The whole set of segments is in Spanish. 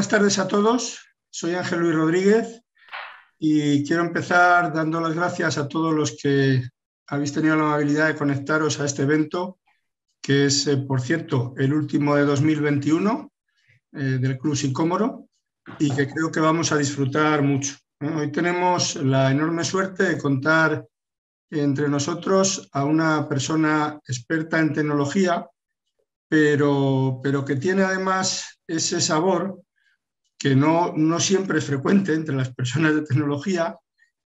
Buenas tardes a todos. Soy Ángel Luis Rodríguez y quiero empezar dando las gracias a todos los que habéis tenido la amabilidad de conectaros a este evento, que es, eh, por cierto, el último de 2021 eh, del Club Sicómoro y que creo que vamos a disfrutar mucho. Hoy tenemos la enorme suerte de contar entre nosotros a una persona experta en tecnología, pero, pero que tiene además ese sabor que no, siempre es frecuente entre las personas de tecnología,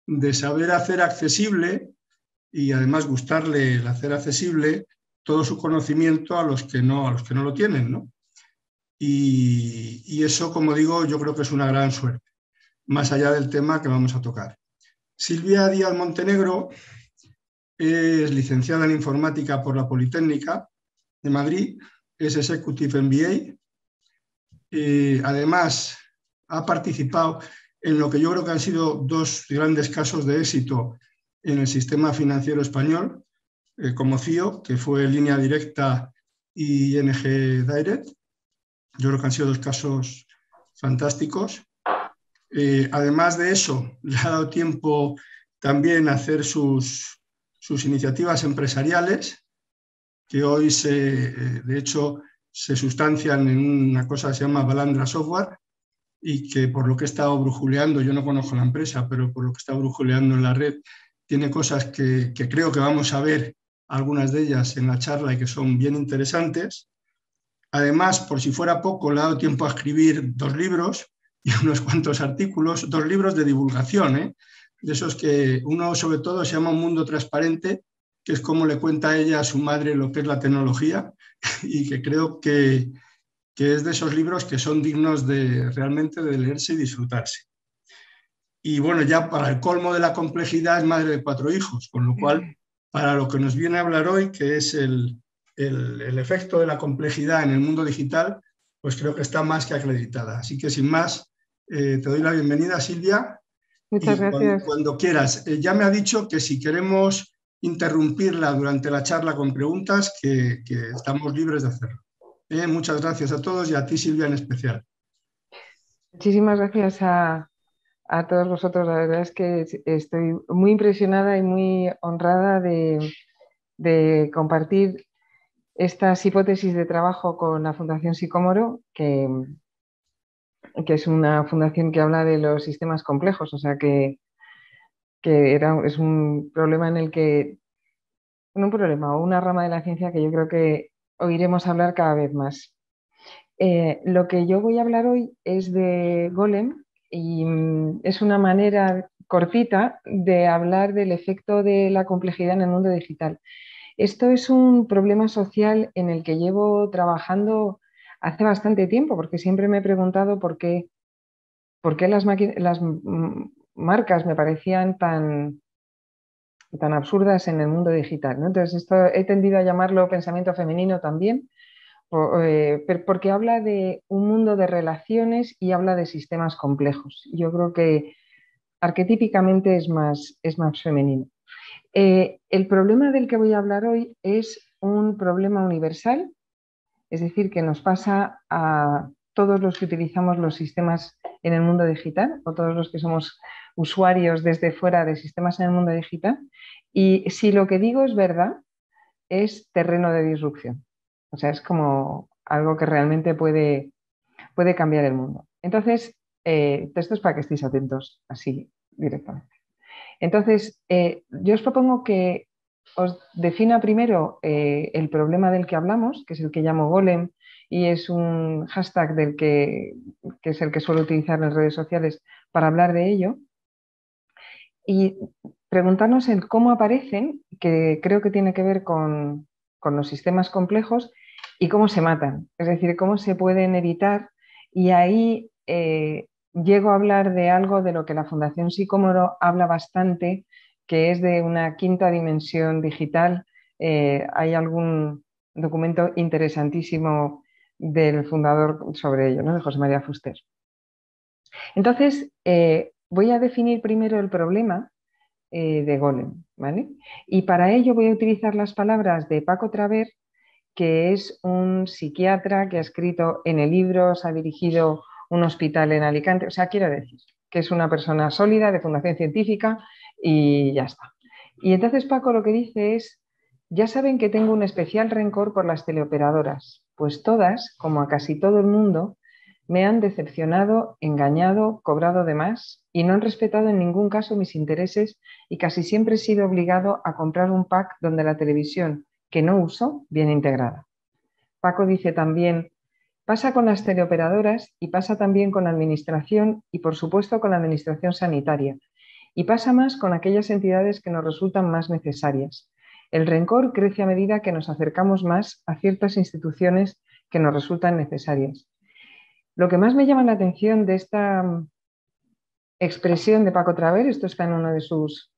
de saber hacer accesible y además gustarle el hacer accesible todo su conocimiento a los que no, los que no lo tienen. Y, eso, como digo, yo creo que es una gran suerte, más allá del tema que vamos a tocar. Silvia Díaz Montenegro es licenciada en informática por la Politécnica de Madrid, es Executive MBA. y eh, además, ha participado en lo que yo creo que han sido dos grandes casos de éxito en el sistema financiero español, eh, como CIO, que fue Línea Directa y NG Direct. Yo creo que han sido dos casos fantásticos. Eh, además de eso, le ha dado tiempo también a hacer sus, sus iniciativas empresariales, que hoy se, eh, de hecho se sustancian en una cosa que se llama Balandra Software, y que por lo que he estado brujuleando, yo no conozco la empresa, pero por lo que he estado brujuleando en la red, tiene cosas que, creo que vamos a ver algunas de ellas en la charla y que son bien interesantes. Además, por si fuera poco, le he dado tiempo a escribir dos libros y unos cuantos artículos, dos libros de divulgación, ¿eh? de esos que uno sobre todo se llama Mundo Transparente, que es como le cuenta a ella a su madre lo que es la tecnología y que creo que, que es de esos libros que son dignos de realmente de leerse y disfrutarse. Y bueno, ya para el colmo de la complejidad es madre de cuatro hijos, con lo mm. cual, para lo que nos viene a hablar hoy, que es el, el, efecto de la complejidad en el mundo digital, pues creo que está más que acreditada. Así que sin más, eh, te doy la bienvenida, Silvia. Muchas gracias. Cuando, quieras. Eh, ya me ha dicho que si queremos interrumpirla durante la charla con preguntas, que, que estamos libres de hacerlo. Eh, muchas gracias a todos y a ti, Silvia, en especial. Muchísimas gracias a, todos vosotros. La verdad es que estoy muy impresionada y muy honrada de, compartir estas hipótesis de trabajo con la Fundación Sicómoro, que, que, es una fundación que habla de los sistemas complejos, o sea que, era, es un problema en el que, un problema, o una rama de la ciencia que yo creo que a hablar cada vez más. Eh, lo que yo voy a hablar hoy es de Golem y mm, es una manera cortita de hablar del efecto de la complejidad en el mundo digital. Esto es un problema social en el que llevo trabajando hace bastante tiempo, porque siempre me he preguntado por qué, por qué las marcas me parecían tan, tan absurdas en el mundo digital. Entonces, esto he tendido a llamarlo pensamiento femenino también, eh, porque habla de un mundo de relaciones y habla de sistemas complejos. Yo creo que arquetípicamente es más, es más femenino. Eh, el problema del que voy a hablar hoy es un problema universal, es decir, que nos pasa a todos los que utilizamos los sistemas en el mundo digital o todos los que somos usuarios desde fuera de sistemas en el mundo digital. Y si lo que digo es verdad, es terreno de disrupción. O sea, es como algo que realmente puede, puede cambiar el mundo. Entonces, eh, esto es para que estéis atentos así directamente. Entonces, eh, yo os propongo que os defina primero eh, el problema del que hablamos, que es el que llamo golem y es un hashtag del que, que es el que suelo utilizar en las redes sociales para hablar de ello y preguntarnos en cómo aparecen, que creo que tiene que ver con, los sistemas complejos, y cómo se matan, es decir, cómo se pueden evitar. Y ahí eh, llego a hablar de algo de lo que la Fundación Psicómoro habla bastante, que es de una quinta dimensión digital. Eh, hay algún documento interesantísimo del fundador sobre ello, ¿no? de José María Fuster. Entonces, eh, voy a definir primero el problema eh, de Golem, ¿vale? Y para ello voy a utilizar las palabras de Paco Traver, que es un psiquiatra que ha escrito en el libro, se ha dirigido un hospital en Alicante, o sea, quiero decir que es una persona sólida, de fundación científica y ya está. Y entonces Paco lo que dice es, ya saben que tengo un especial rencor por las teleoperadoras, pues todas, como a casi todo el mundo, me han decepcionado, engañado, cobrado de más y no han respetado en ningún caso mis intereses y casi siempre he sido obligado a comprar un pack donde la televisión que no uso viene integrada. Paco dice también, pasa con las teleoperadoras y pasa también con la administración y por supuesto con la administración sanitaria y pasa más con aquellas entidades que nos resultan más necesarias. El rencor crece a medida que nos acercamos más a ciertas instituciones que nos resultan necesarias. Lo que más me llama la atención de esta mm, expresión de Paco Traver, esto está en uno de sus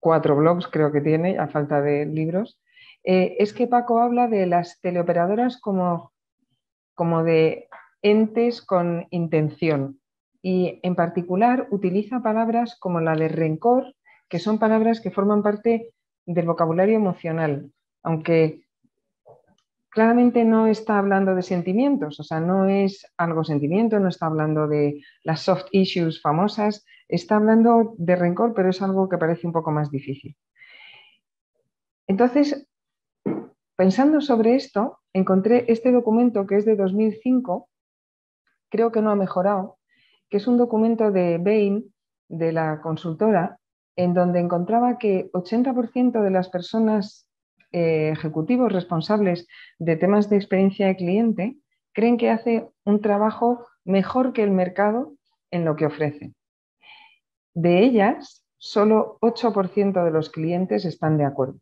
cuatro blogs, creo que tiene, a falta de libros, eh, es que Paco habla de las teleoperadoras como, como de entes con intención y en particular utiliza palabras como la de rencor, que son palabras que forman parte del vocabulario emocional, aunque claramente no está hablando de sentimientos, o sea, no es algo sentimiento, no está hablando de las soft issues famosas, está hablando de rencor, pero es algo que parece un poco más difícil. Entonces, pensando sobre esto, encontré este documento que es de 2005, creo que no ha mejorado, que es un documento de Bain, de la consultora, en donde encontraba que 80% de las personas eh, ejecutivos responsables de temas de experiencia de cliente creen que hace un trabajo mejor que el mercado en lo que ofrece. De ellas, solo 8% de los clientes están de acuerdo.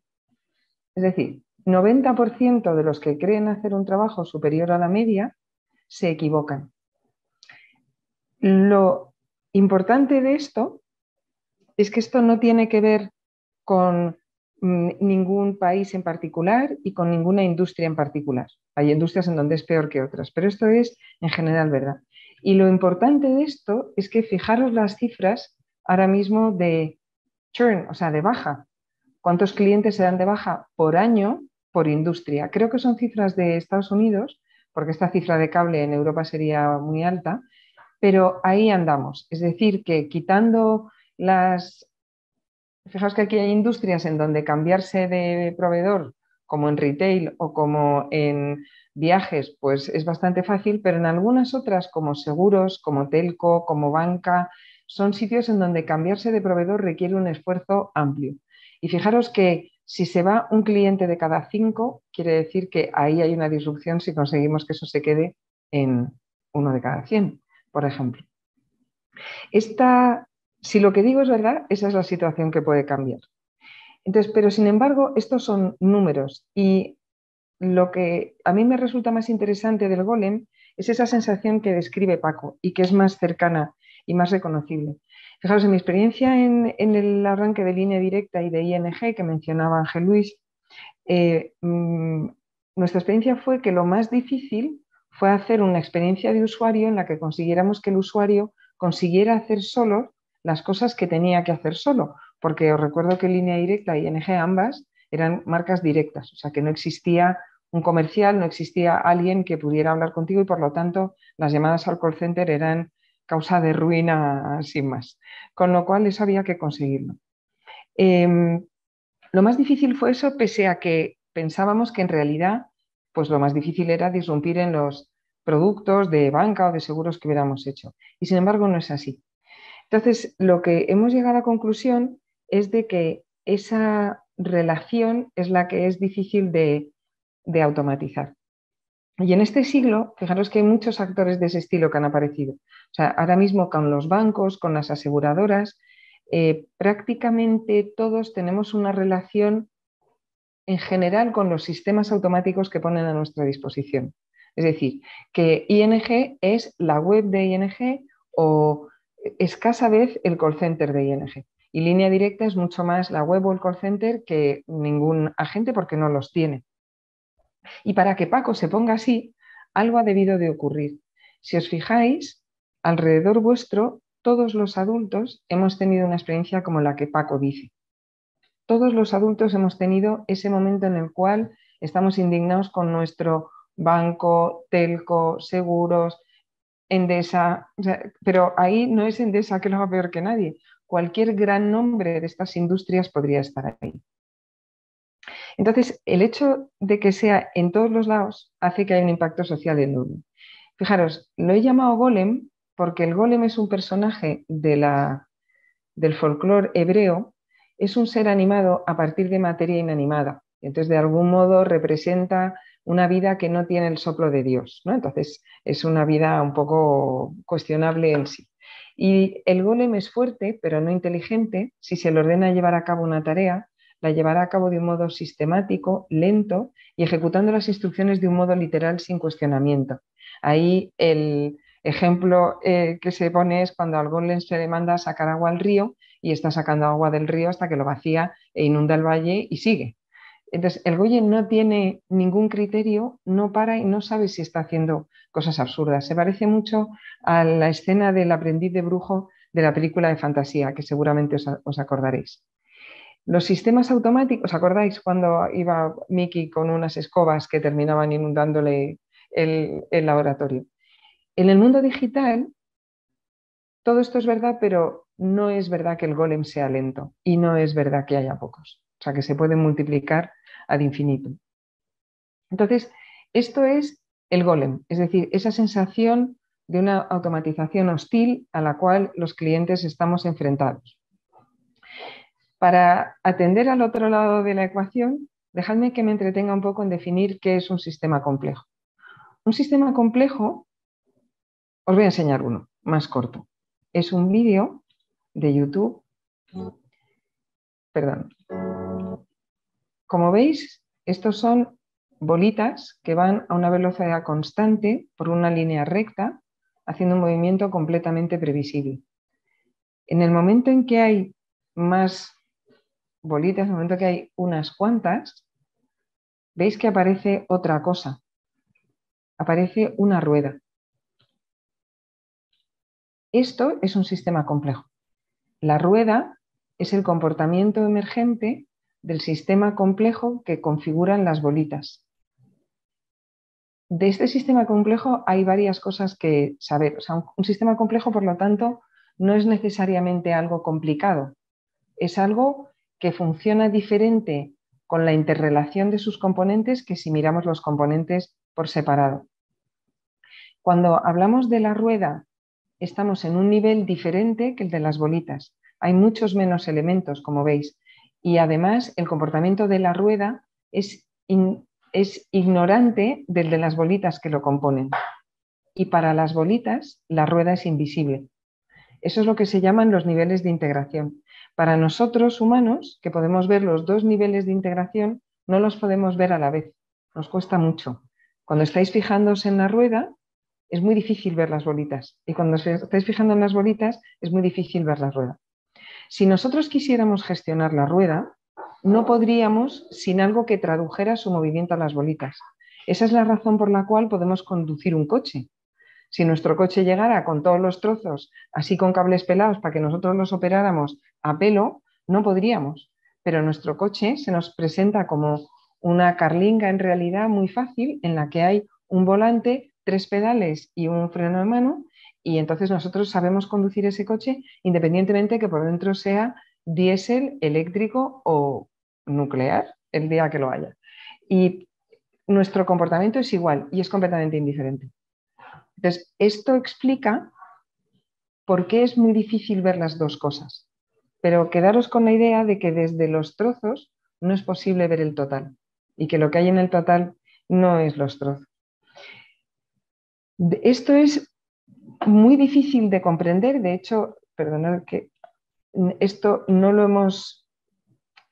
Es decir, 90% de los que creen hacer un trabajo superior a la media se equivocan. Lo importante de esto es que esto no tiene que ver con ningún país en particular y con ninguna industria en particular. Hay industrias en donde es peor que otras, pero esto es en general verdad. Y lo importante de esto es que fijaros las cifras ahora mismo de churn, o sea, de baja. ¿Cuántos clientes se dan de baja por año por industria? Creo que son cifras de Estados Unidos, porque esta cifra de cable en Europa sería muy alta, pero ahí andamos. Es decir, que quitando las Fijaos que aquí hay industrias en donde cambiarse de proveedor, como en retail o como en viajes, pues es bastante fácil, pero en algunas otras, como seguros, como telco, como banca, son sitios en donde cambiarse de proveedor requiere un esfuerzo amplio. Y fijaros que si se va un cliente de cada cinco, quiere decir que ahí hay una disrupción si conseguimos que eso se quede en uno de cada cien, por ejemplo. Esta si lo que digo es verdad, esa es la situación que puede cambiar. Entonces, pero sin embargo, estos son números y lo que a mí me resulta más interesante del golem es esa sensación que describe Paco y que es más cercana y más reconocible. Fijaros, en mi experiencia en, el arranque de línea directa y de ING que mencionaba Ángel Luis, eh, mm, nuestra experiencia fue que lo más difícil fue hacer una experiencia de usuario en la que consiguiéramos que el usuario consiguiera hacer solo las cosas que tenía que hacer solo, porque os recuerdo que Línea Directa y NG ambas eran marcas directas, o sea que no existía un comercial, no existía alguien que pudiera hablar contigo y por lo tanto las llamadas al call center eran causa de ruina sin más. Con lo cual eso había que conseguirlo. Em, lo más difícil fue eso, pese a que pensábamos que en realidad pues lo más difícil era disrumpir en los productos de banca o de seguros que hubiéramos hecho. Y sin embargo no es así. Entonces, lo que hemos llegado a la conclusión es de que esa relación es la que es difícil de, automatizar. Y en este siglo, fijaros que hay muchos actores de ese estilo que han aparecido. O sea, ahora mismo con los bancos, con las aseguradoras, eh, prácticamente todos tenemos una relación en general con los sistemas automáticos que ponen a nuestra disposición. Es decir, que ING es la web de ING o escasa vez el call center de ING. Y línea directa es mucho más la web o el call center que ningún agente porque no los tiene. Y para que Paco se ponga así, algo ha debido de ocurrir. Si os fijáis, alrededor vuestro, todos los adultos hemos tenido una experiencia como la que Paco dice. Todos los adultos hemos tenido ese momento en el cual estamos indignados con nuestro banco, telco, seguros, Endesa, pero ahí no es Endesa que lo haga peor que nadie. Cualquier gran nombre de estas industrias podría estar ahí. Entonces, el hecho de que sea en todos los lados hace que haya un impacto social enorme. Fijaros, lo he llamado golem porque el golem es un personaje del folclore hebreo, es un ser animado a partir de materia inanimada. Entonces, de algún modo representa una vida que no tiene el soplo de Dios. ¿no? Entonces es una vida un poco cuestionable en sí. Y el golem es fuerte, pero no inteligente. Si se le ordena llevar a cabo una tarea, la llevará a cabo de un modo sistemático, lento y ejecutando las instrucciones de un modo literal sin cuestionamiento. Ahí el ejemplo eh, que se pone es cuando al golem se le manda sacar agua al río y está sacando agua del río hasta que lo vacía e inunda el valle y sigue. Entonces, el golem no tiene ningún criterio, no para y no sabe si está haciendo cosas absurdas. Se parece mucho a la escena del aprendiz de brujo de la película de fantasía, que seguramente os, acordaréis. Los sistemas automáticos, ¿os acordáis cuando iba Mickey con unas escobas que terminaban inundándole el laboratorio? En el mundo digital, todo esto es verdad, pero no es verdad que el golem sea lento y no es verdad que haya pocos o sea que se puede multiplicar ad infinito. Entonces, esto es el golem, es decir, esa sensación de una automatización hostil a la cual los clientes estamos enfrentados. Para atender al otro lado de la ecuación, dejadme que me entretenga un poco en definir qué es un sistema complejo. Un sistema complejo, os voy a enseñar uno, más corto. Es un vídeo de YouTube, perdón, como veis, estos son bolitas que van a una velocidad constante por una línea recta, haciendo un movimiento completamente previsible. En el momento en que hay más bolitas, en el momento en que hay unas cuantas, veis que aparece otra cosa. Aparece una rueda. Esto es un sistema complejo. La rueda es el comportamiento emergente del sistema complejo que configuran las bolitas. De este sistema complejo hay varias cosas que saber. un sistema complejo, por lo tanto, no es necesariamente algo complicado. Es algo que funciona diferente con la interrelación de sus componentes que si miramos los componentes por separado. Cuando hablamos de la rueda, estamos en un nivel diferente que el de las bolitas. Hay muchos menos elementos, como veis y además el comportamiento de la rueda es, es ignorante del de las bolitas que lo componen. Y para las bolitas, la rueda es invisible. Eso es lo que se llaman los niveles de integración. Para nosotros humanos, que podemos ver los dos niveles de integración, no los podemos ver a la vez. Nos cuesta mucho. Cuando estáis fijándose en la rueda, es muy difícil ver las bolitas. Y cuando estáis fijando en las bolitas, es muy difícil ver la rueda. Si nosotros quisiéramos gestionar la rueda, no podríamos sin algo que tradujera su movimiento a las bolitas. Esa es la razón por la cual podemos conducir un coche. Si nuestro coche llegara con todos los trozos, así con cables pelados, para que nosotros los operáramos a pelo, no podríamos. Pero nuestro coche se nos presenta como una carlinga en realidad muy fácil, en la que hay un volante, tres pedales y un freno de mano, y entonces nosotros sabemos conducir ese coche independientemente que por dentro sea diésel, eléctrico o nuclear el día que lo haya. Y nuestro comportamiento es igual y es completamente indiferente. Entonces, esto explica por qué es muy difícil ver las dos cosas, pero quedaros con la idea de que desde los trozos no es posible ver el total y que lo que hay en el total no es los trozos. Esto es muy difícil de comprender. De hecho, perdonad que esto no lo hemos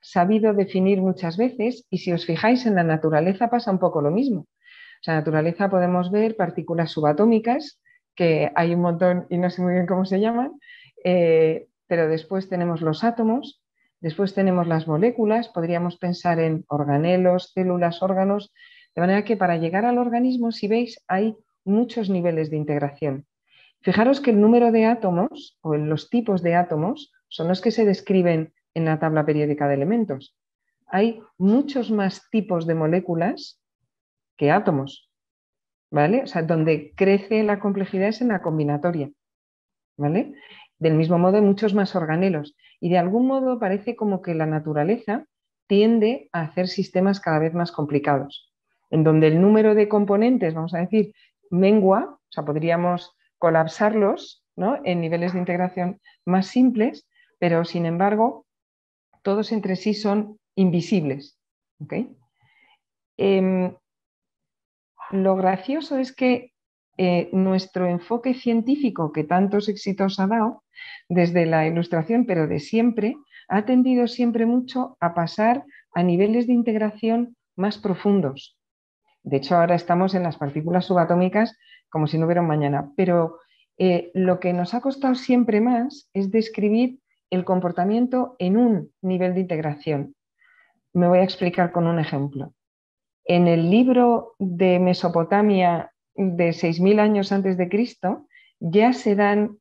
sabido definir muchas veces y si os fijáis en la naturaleza pasa un poco lo mismo. en la naturaleza podemos ver partículas subatómicas, que hay un montón y no sé muy bien cómo se llaman, eh, pero después tenemos los átomos, después tenemos las moléculas, podríamos pensar en organelos, células, órganos, de manera que para llegar al organismo, si veis, hay muchos niveles de integración. Fijaros que el número de átomos o los tipos de átomos son los que se describen en la tabla periódica de elementos. Hay muchos más tipos de moléculas que átomos, ¿vale? O sea, donde crece la complejidad es en la combinatoria, ¿vale? Del mismo modo hay muchos más organelos y de algún modo parece como que la naturaleza tiende a hacer sistemas cada vez más complicados, en donde el número de componentes, vamos a decir, mengua, o sea, podríamos colapsarlos ¿no? en niveles de integración más simples, pero sin embargo, todos entre sí son invisibles. Em, lo gracioso es que eh, nuestro enfoque científico que tantos éxitos ha dado, desde la ilustración, pero de siempre, ha tendido siempre mucho a pasar a niveles de integración más profundos. De hecho, ahora estamos en las partículas subatómicas como si no hubiera un mañana, pero eh, lo que nos ha costado siempre más es describir el comportamiento en un nivel de integración. Me voy a explicar con un ejemplo. En el libro de Mesopotamia de 6.000 años antes de Cristo, ya se dan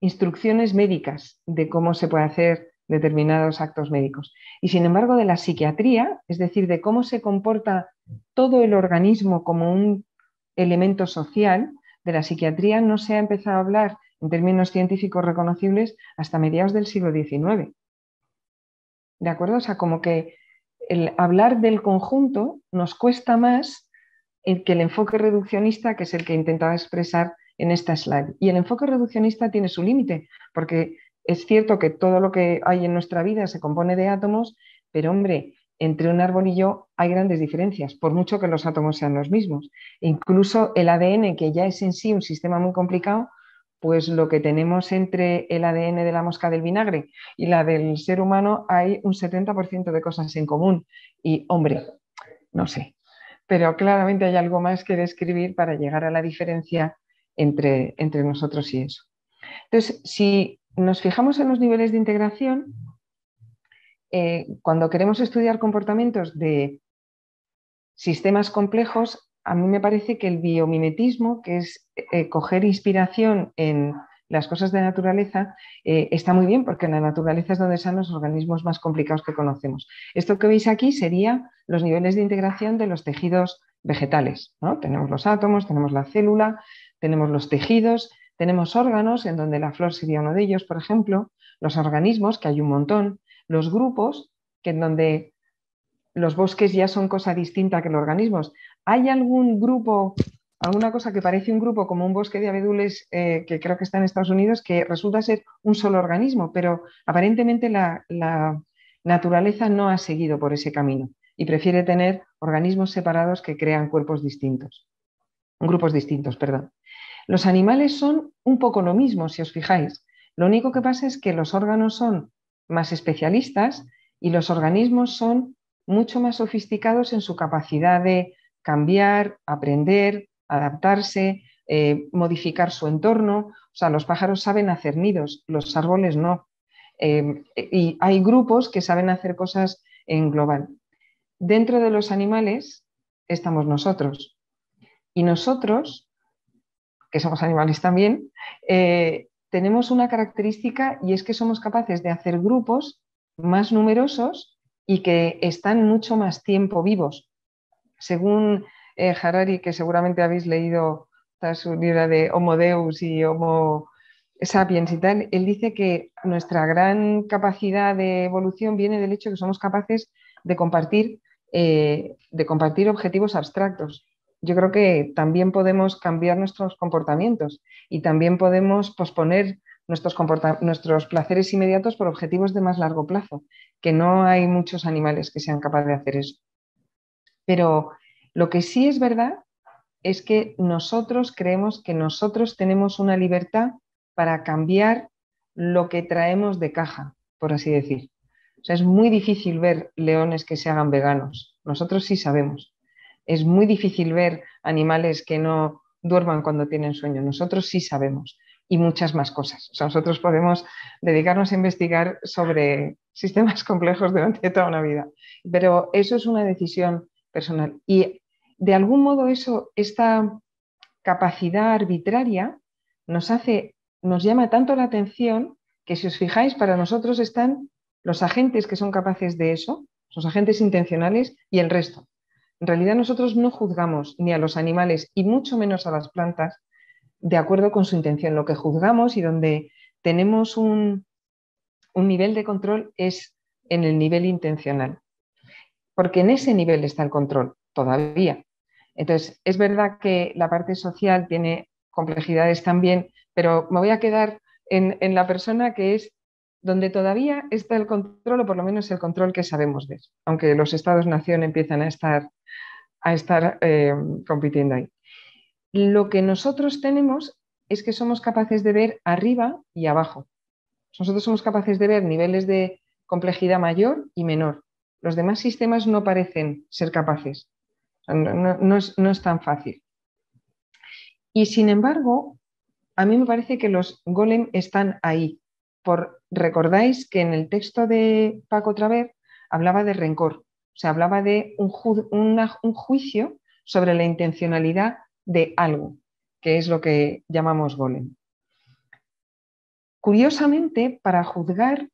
instrucciones médicas de cómo se puede hacer determinados actos médicos. Y sin embargo, de la psiquiatría, es decir, de cómo se comporta todo el organismo como un elemento social, de la psiquiatría no se ha empezado a hablar en términos científicos reconocibles hasta mediados del siglo XIX. ¿De acuerdo? O sea, como que el hablar del conjunto nos cuesta más que el enfoque reduccionista, que es el que intentaba expresar en esta slide. Y el enfoque reduccionista tiene su límite, porque es cierto que todo lo que hay en nuestra vida se compone de átomos, pero hombre, entre un árbol y yo hay grandes diferencias, por mucho que los átomos sean los mismos. Incluso el ADN, que ya es en sí un sistema muy complicado, pues lo que tenemos entre el ADN de la mosca del vinagre y la del ser humano hay un 70% de cosas en común. Y hombre, no sé, pero claramente hay algo más que describir para llegar a la diferencia entre, entre nosotros y eso. Entonces, si nos fijamos en los niveles de integración, eh, cuando queremos estudiar comportamientos de sistemas complejos, a mí me parece que el biomimetismo, que es eh, coger inspiración en las cosas de naturaleza, eh, está muy bien porque en la naturaleza es donde están los organismos más complicados que conocemos. Esto que veis aquí sería los niveles de integración de los tejidos vegetales. Tenemos los átomos, tenemos la célula, tenemos los tejidos, tenemos órganos, en donde la flor sería uno de ellos, por ejemplo, los organismos, que hay un montón, los grupos, que en donde los bosques ya son cosa distinta que los organismos. ¿Hay algún grupo, alguna cosa que parece un grupo como un bosque de abedules eh, que creo que está en Estados Unidos, que resulta ser un solo organismo, pero aparentemente la, la naturaleza no ha seguido por ese camino y prefiere tener organismos separados que crean cuerpos distintos, grupos distintos, perdón. Los animales son un poco lo mismo, si os fijáis. Lo único que pasa es que los órganos son más especialistas y los organismos son mucho más sofisticados en su capacidad de cambiar, aprender, adaptarse, eh, modificar su entorno. O sea, los pájaros saben hacer nidos, los árboles no. Eh, y hay grupos que saben hacer cosas en global. Dentro de los animales estamos nosotros. Y nosotros, que somos animales también, eh, tenemos una característica y es que somos capaces de hacer grupos más numerosos y que están mucho más tiempo vivos. Según eh, Harari, que seguramente habéis leído su libro de Homo Deus y Homo Sapiens y tal, él dice que nuestra gran capacidad de evolución viene del hecho de que somos capaces de compartir, eh, de compartir objetivos abstractos yo creo que también podemos cambiar nuestros comportamientos y también podemos posponer nuestros, nuestros placeres inmediatos por objetivos de más largo plazo, que no hay muchos animales que sean capaces de hacer eso. Pero lo que sí es verdad es que nosotros creemos que nosotros tenemos una libertad para cambiar lo que traemos de caja, por así decir. O sea, es muy difícil ver leones que se hagan veganos. Nosotros sí sabemos. Es muy difícil ver animales que no duerman cuando tienen sueño. Nosotros sí sabemos y muchas más cosas. O sea, nosotros podemos dedicarnos a investigar sobre sistemas complejos durante toda una vida, pero eso es una decisión personal. Y de algún modo eso, esta capacidad arbitraria nos hace, nos llama tanto la atención que si os fijáis, para nosotros están los agentes que son capaces de eso, los agentes intencionales y el resto. En realidad nosotros no juzgamos ni a los animales y mucho menos a las plantas de acuerdo con su intención. Lo que juzgamos y donde tenemos un, nivel de control es en el nivel intencional, porque en ese nivel está el control todavía. Entonces, es verdad que la parte social tiene complejidades también, pero me voy a quedar en la persona que es donde todavía está el control, o por lo menos el control que sabemos ver. aunque los estados-nación empiezan a estar, a estar eh, compitiendo ahí. Lo que nosotros tenemos es que somos capaces de ver arriba y abajo. Nosotros somos capaces de ver niveles de complejidad mayor y menor. Los demás sistemas no parecen ser capaces. No, es, no es tan fácil. Y sin embargo, a mí me parece que los golem están ahí, recordáis que en el texto de Paco Traver hablaba de rencor, o se hablaba de un, juicio sobre la intencionalidad de algo, que es lo que llamamos golem. Curiosamente, para juzgar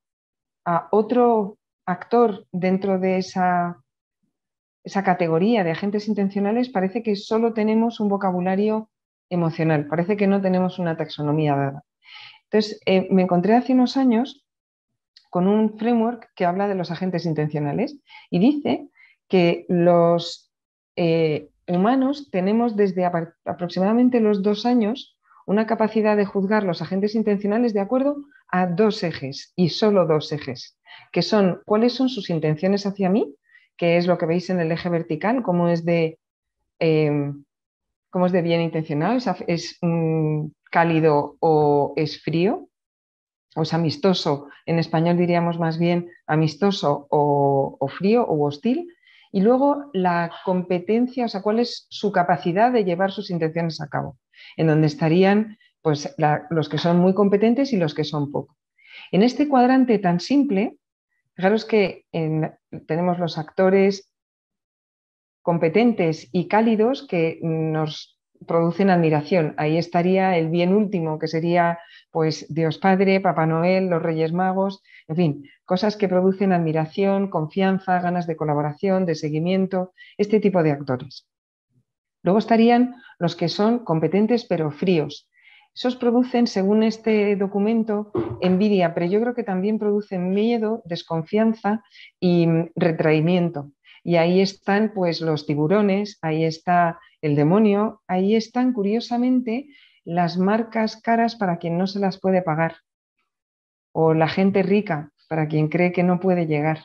a otro actor dentro de esa, esa categoría de agentes intencionales, parece que solo tenemos un vocabulario emocional, parece que no tenemos una taxonomía dada. Entonces, eh, me encontré hace unos años con un framework que habla de los agentes intencionales y dice que los eh, humanos tenemos desde aproximadamente los dos años una capacidad de juzgar los agentes intencionales de acuerdo a dos ejes y solo dos ejes, que son cuáles son sus intenciones hacia mí, que es lo que veis en el eje vertical, cómo es de, em, es de bien intencionado, es, mm, cálido o es frío, o es amistoso, en español diríamos más bien amistoso o, frío o hostil, y luego la competencia, o sea, cuál es su capacidad de llevar sus intenciones a cabo, en donde estarían pues, los que son muy competentes y los que son poco. En este cuadrante tan simple, fijaros que tenemos los actores competentes y cálidos que nos producen admiración. Ahí estaría el bien último, que sería pues Dios Padre, Papá Noel, los Reyes Magos, en fin, cosas que producen admiración, confianza, ganas de colaboración, de seguimiento, este tipo de actores. Luego estarían los que son competentes pero fríos. Esos producen, según este documento, envidia, pero yo creo que también producen miedo, desconfianza y mm, retraimiento. Y ahí están pues los tiburones, ahí está el demonio, ahí están curiosamente las marcas caras para quien no se las puede pagar o la gente rica para quien cree que no puede llegar.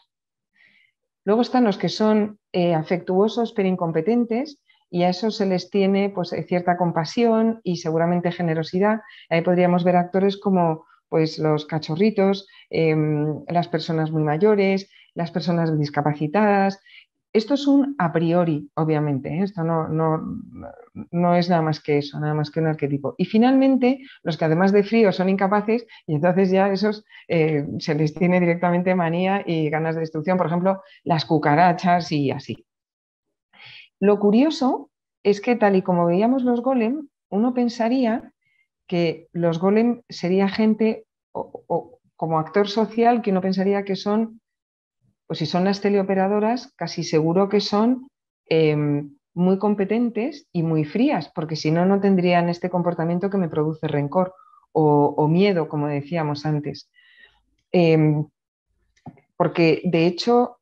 Luego están los que son eh, afectuosos pero incompetentes y a eso se les tiene pues, eh, cierta compasión y seguramente generosidad. Ahí podríamos ver actores como pues, los cachorritos, em, las personas muy mayores, las personas discapacitadas, esto es un a priori, obviamente, ¿eh? esto no, es nada más que eso, nada más que un arquetipo. Y finalmente, los que además de frío son incapaces, y entonces ya esos eh, se les tiene directamente manía y ganas de destrucción, por ejemplo, las cucarachas y así. Lo curioso es que tal y como veíamos los golem, uno pensaría que los golem sería gente o, como actor social que uno pensaría que son pues si son las teleoperadoras, casi seguro que son em, muy competentes y muy frías, porque si no, no tendrían este comportamiento que me produce rencor o, miedo, como decíamos antes. Em, porque de hecho,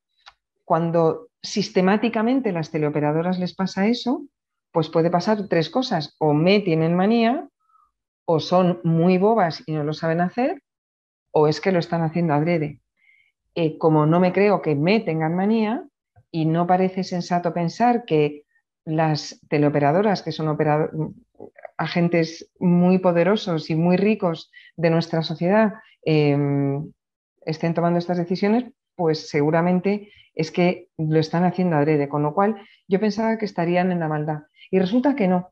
cuando sistemáticamente las teleoperadoras les pasa eso, pues puede pasar tres cosas. O me tienen manía, o son muy bobas y no lo saben hacer, o es que lo están haciendo adrede. Eh, como no me creo que me tengan manía y no parece sensato pensar que las teleoperadoras, que son agentes muy poderosos y muy ricos de nuestra sociedad, em, estén tomando estas decisiones, pues seguramente es que lo están haciendo adrede, con lo cual yo pensaba que estarían en la maldad. Y resulta que no.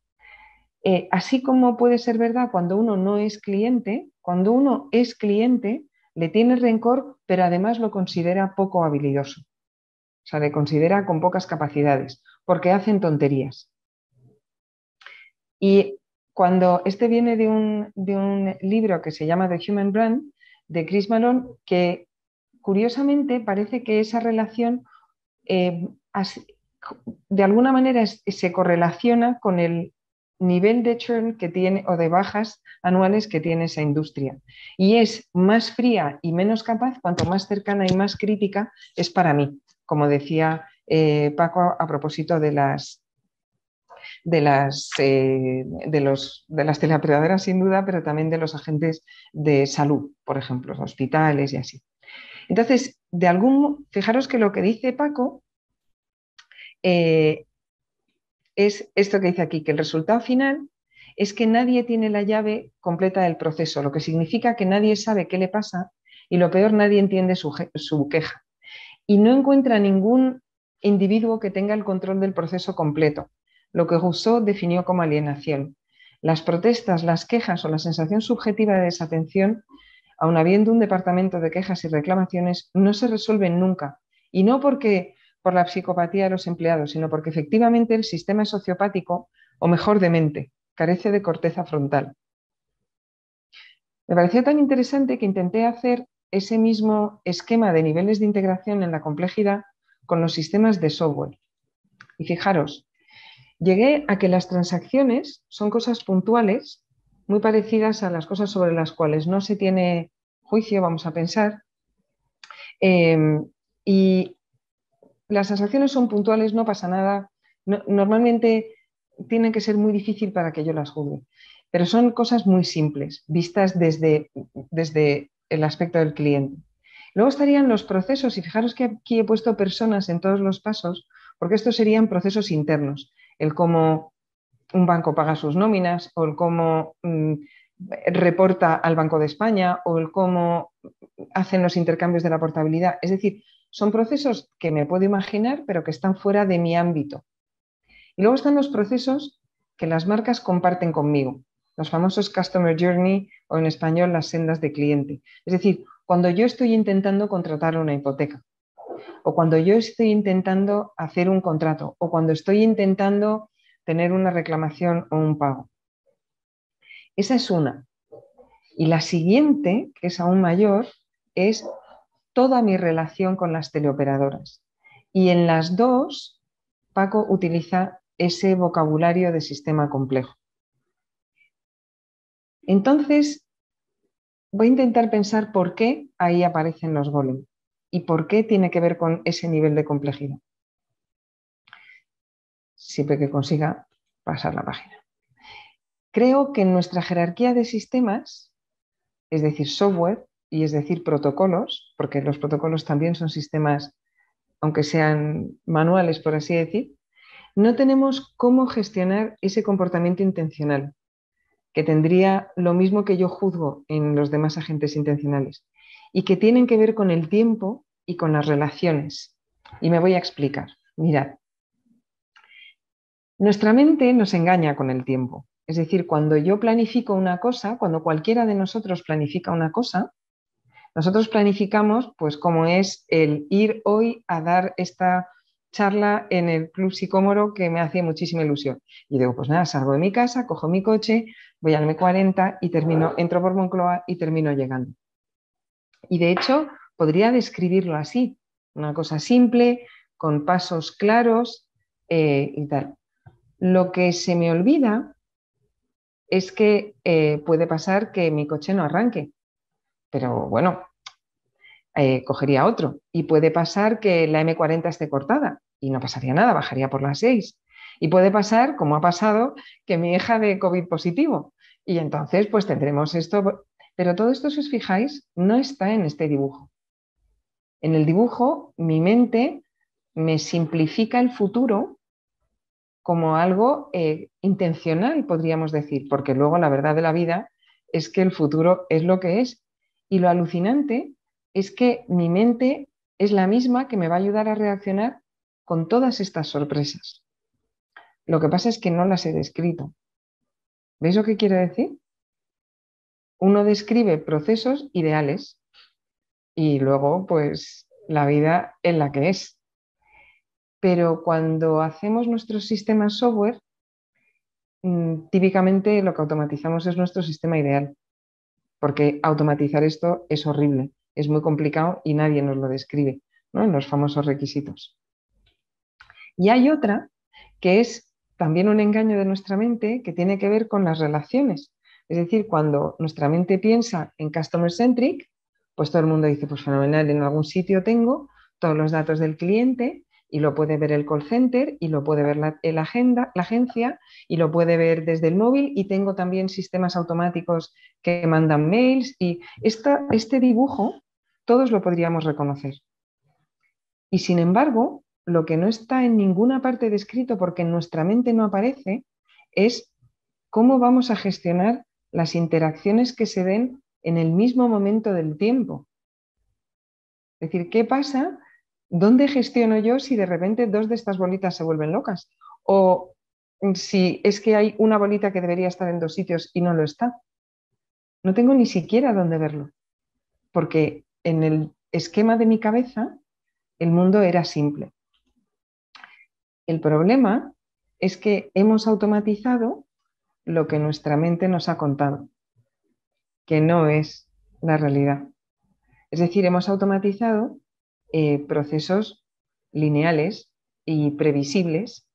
Eh, así como puede ser verdad cuando uno no es cliente, cuando uno es cliente, le tiene rencor, pero además lo considera poco habilidoso. O sea, le considera con pocas capacidades, porque hacen tonterías. Y cuando este viene de un, libro que se llama The Human Brand, de Chris Malone, que curiosamente parece que esa relación eh, de alguna manera se correlaciona con el nivel de churn que tiene o de bajas anuales que tiene esa industria. Y es más fría y menos capaz cuanto más cercana y más crítica es para mí, como decía eh, Paco a, propósito de las de las eh, de los de las teleoperadoras sin duda, pero también de los agentes de salud, por ejemplo, hospitales y así. Entonces, de algún fijaros que lo que dice Paco eh, es esto que dice aquí, que el resultado final es que nadie tiene la llave completa del proceso, lo que significa que nadie sabe qué le pasa y lo peor, nadie entiende su, queja. Y no encuentra ningún individuo que tenga el control del proceso completo, lo que Rousseau definió como alienación. Las protestas, las quejas o la sensación subjetiva de desatención, aun habiendo un departamento de quejas y reclamaciones, no se resuelven nunca. Y no porque por la psicopatía de los empleados, sino porque efectivamente el sistema es sociopático o mejor de mente carece de corteza frontal. Me pareció tan interesante que intenté hacer ese mismo esquema de niveles de integración en la complejidad con los sistemas de software. Y fijaros, llegué a que las transacciones son cosas puntuales, muy parecidas a las cosas sobre las cuales no se tiene juicio, vamos a pensar, eh, y las transacciones son puntuales, no pasa nada. normalmente tienen que ser muy difícil para que yo las juzgue, pero son cosas muy simples, vistas desde, desde el aspecto del cliente. Luego estarían los procesos, y fijaros que aquí he puesto personas en todos los pasos, porque estos serían procesos internos, el cómo un banco paga sus nóminas o el cómo mm, reporta al Banco de España o el cómo hacen los intercambios de la portabilidad. Es decir, son procesos que me puedo imaginar, pero que están fuera de mi ámbito. Y luego están los procesos que las marcas comparten conmigo, los famosos Customer Journey o en español las sendas de cliente. Es decir, cuando yo estoy intentando contratar una hipoteca, o cuando yo estoy intentando hacer un contrato, o cuando estoy intentando tener una reclamación o un pago. Esa es una. Y la siguiente, que es aún mayor, es toda mi relación con las teleoperadoras. Y en las dos, Paco utiliza ese vocabulario de sistema complejo. Entonces, voy a intentar pensar por qué ahí aparecen los golems y por qué tiene que ver con ese nivel de complejidad. Siempre que consiga pasar la página. Creo que en nuestra jerarquía de sistemas, es decir, software, y es decir, protocolos, porque los protocolos también son sistemas, aunque sean manuales, por así decir, no tenemos cómo gestionar ese comportamiento intencional, que tendría lo mismo que yo juzgo en los demás agentes intencionales, y que tienen que ver con el tiempo y con las relaciones. Y me voy a explicar. Mirad, nuestra mente nos engaña con el tiempo. Es decir, cuando yo planifico una cosa, cuando cualquiera de nosotros planifica una cosa, nosotros planificamos, pues, cómo es el ir hoy a dar esta charla en el Club Psicómoro que me hace muchísima ilusión. Y digo, pues nada, salgo de mi casa, cojo mi coche, voy al M40 y termino, entro por Moncloa y termino llegando. Y de hecho, podría describirlo así, una cosa simple, con pasos claros eh, y tal. Lo que se me olvida es que eh, puede pasar que mi coche no arranque. Pero bueno, eh, cogería otro. Y puede pasar que la M40 esté cortada y no pasaría nada, bajaría por las 6. Y puede pasar, como ha pasado, que mi hija de COVID positivo. Y entonces, pues tendremos esto. Pero todo esto, si os fijáis, no está en este dibujo. En el dibujo, mi mente me simplifica el futuro como algo eh, intencional, podríamos decir, porque luego la verdad de la vida es que el futuro es lo que es. Y lo alucinante es que mi mente es la misma que me va a ayudar a reaccionar con todas estas sorpresas. Lo que pasa es que no las he descrito. ¿Veis lo que quiero decir? Uno describe procesos ideales y luego, pues, la vida en la que es. Pero cuando hacemos nuestro sistema software, mm, típicamente lo que automatizamos es nuestro sistema ideal, porque automatizar esto es horrible es muy complicado y nadie nos lo describe, ¿no? en los famosos requisitos. Y hay otra que es también un engaño de nuestra mente que tiene que ver con las relaciones. Es decir, cuando nuestra mente piensa en customer centric, pues todo el mundo dice, pues fenomenal, en algún sitio tengo todos los datos del cliente y lo puede ver el call center y lo puede ver la, agenda, la agencia y lo puede ver desde el móvil y tengo también sistemas automáticos que mandan mails y este dibujo todos lo podríamos reconocer. Y sin embargo, lo que no está en ninguna parte descrito porque en nuestra mente no aparece es cómo vamos a gestionar las interacciones que se ven en el mismo momento del tiempo. Es decir, ¿qué pasa? ¿Dónde gestiono yo si de repente dos de estas bolitas se vuelven locas? O si es que hay una bolita que debería estar en dos sitios y no lo está. No tengo ni siquiera dónde verlo, porque en el esquema de mi cabeza, el mundo era simple. El problema es que hemos automatizado lo que nuestra mente nos ha contado, que no es la realidad. Es decir, hemos automatizado eh, procesos lineales y previsibles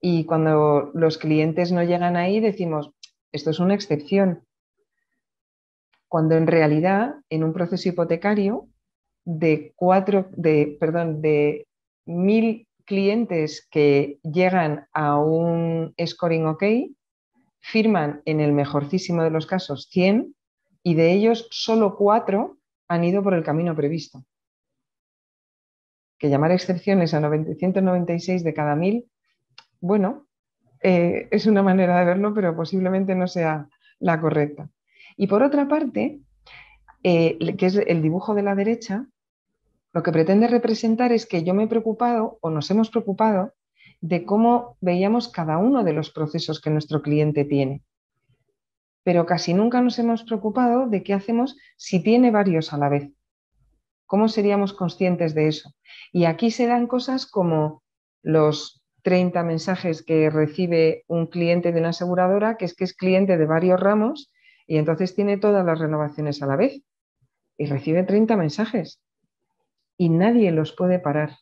y cuando los clientes no llegan ahí decimos, esto es una excepción, cuando en realidad en un proceso hipotecario de cuatro, de, perdón, de mil clientes que llegan a un scoring OK, firman en el mejorcísimo de los casos 100 y de ellos solo cuatro han ido por el camino previsto. Que llamar excepciones a 996 de cada mil, bueno, eh, es una manera de verlo, pero posiblemente no sea la correcta. Y por otra parte, eh, que es el dibujo de la derecha, lo que pretende representar es que yo me he preocupado o nos hemos preocupado de cómo veíamos cada uno de los procesos que nuestro cliente tiene. Pero casi nunca nos hemos preocupado de qué hacemos si tiene varios a la vez. ¿Cómo seríamos conscientes de eso? Y aquí se dan cosas como los 30 mensajes que recibe un cliente de una aseguradora, que es que es cliente de varios ramos y entonces tiene todas las renovaciones a la vez y recibe 30 mensajes y nadie los puede parar.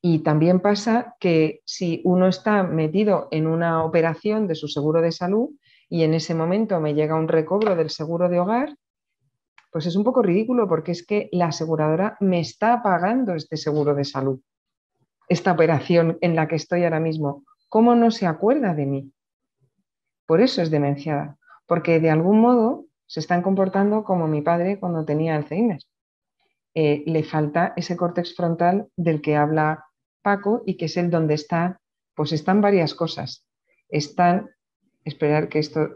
Y también pasa que si uno está metido en una operación de su seguro de salud y en ese momento me llega un recobro del seguro de hogar, pues es un poco ridículo porque es que la aseguradora me está pagando este seguro de salud, esta operación en la que estoy ahora mismo. ¿Cómo no se acuerda de mí? Por eso es demenciada porque de algún modo se están comportando como mi padre cuando tenía Alzheimer. Eh, le falta ese córtex frontal del que habla Paco y que es el donde está, pues están varias cosas. Están, esperar que esto,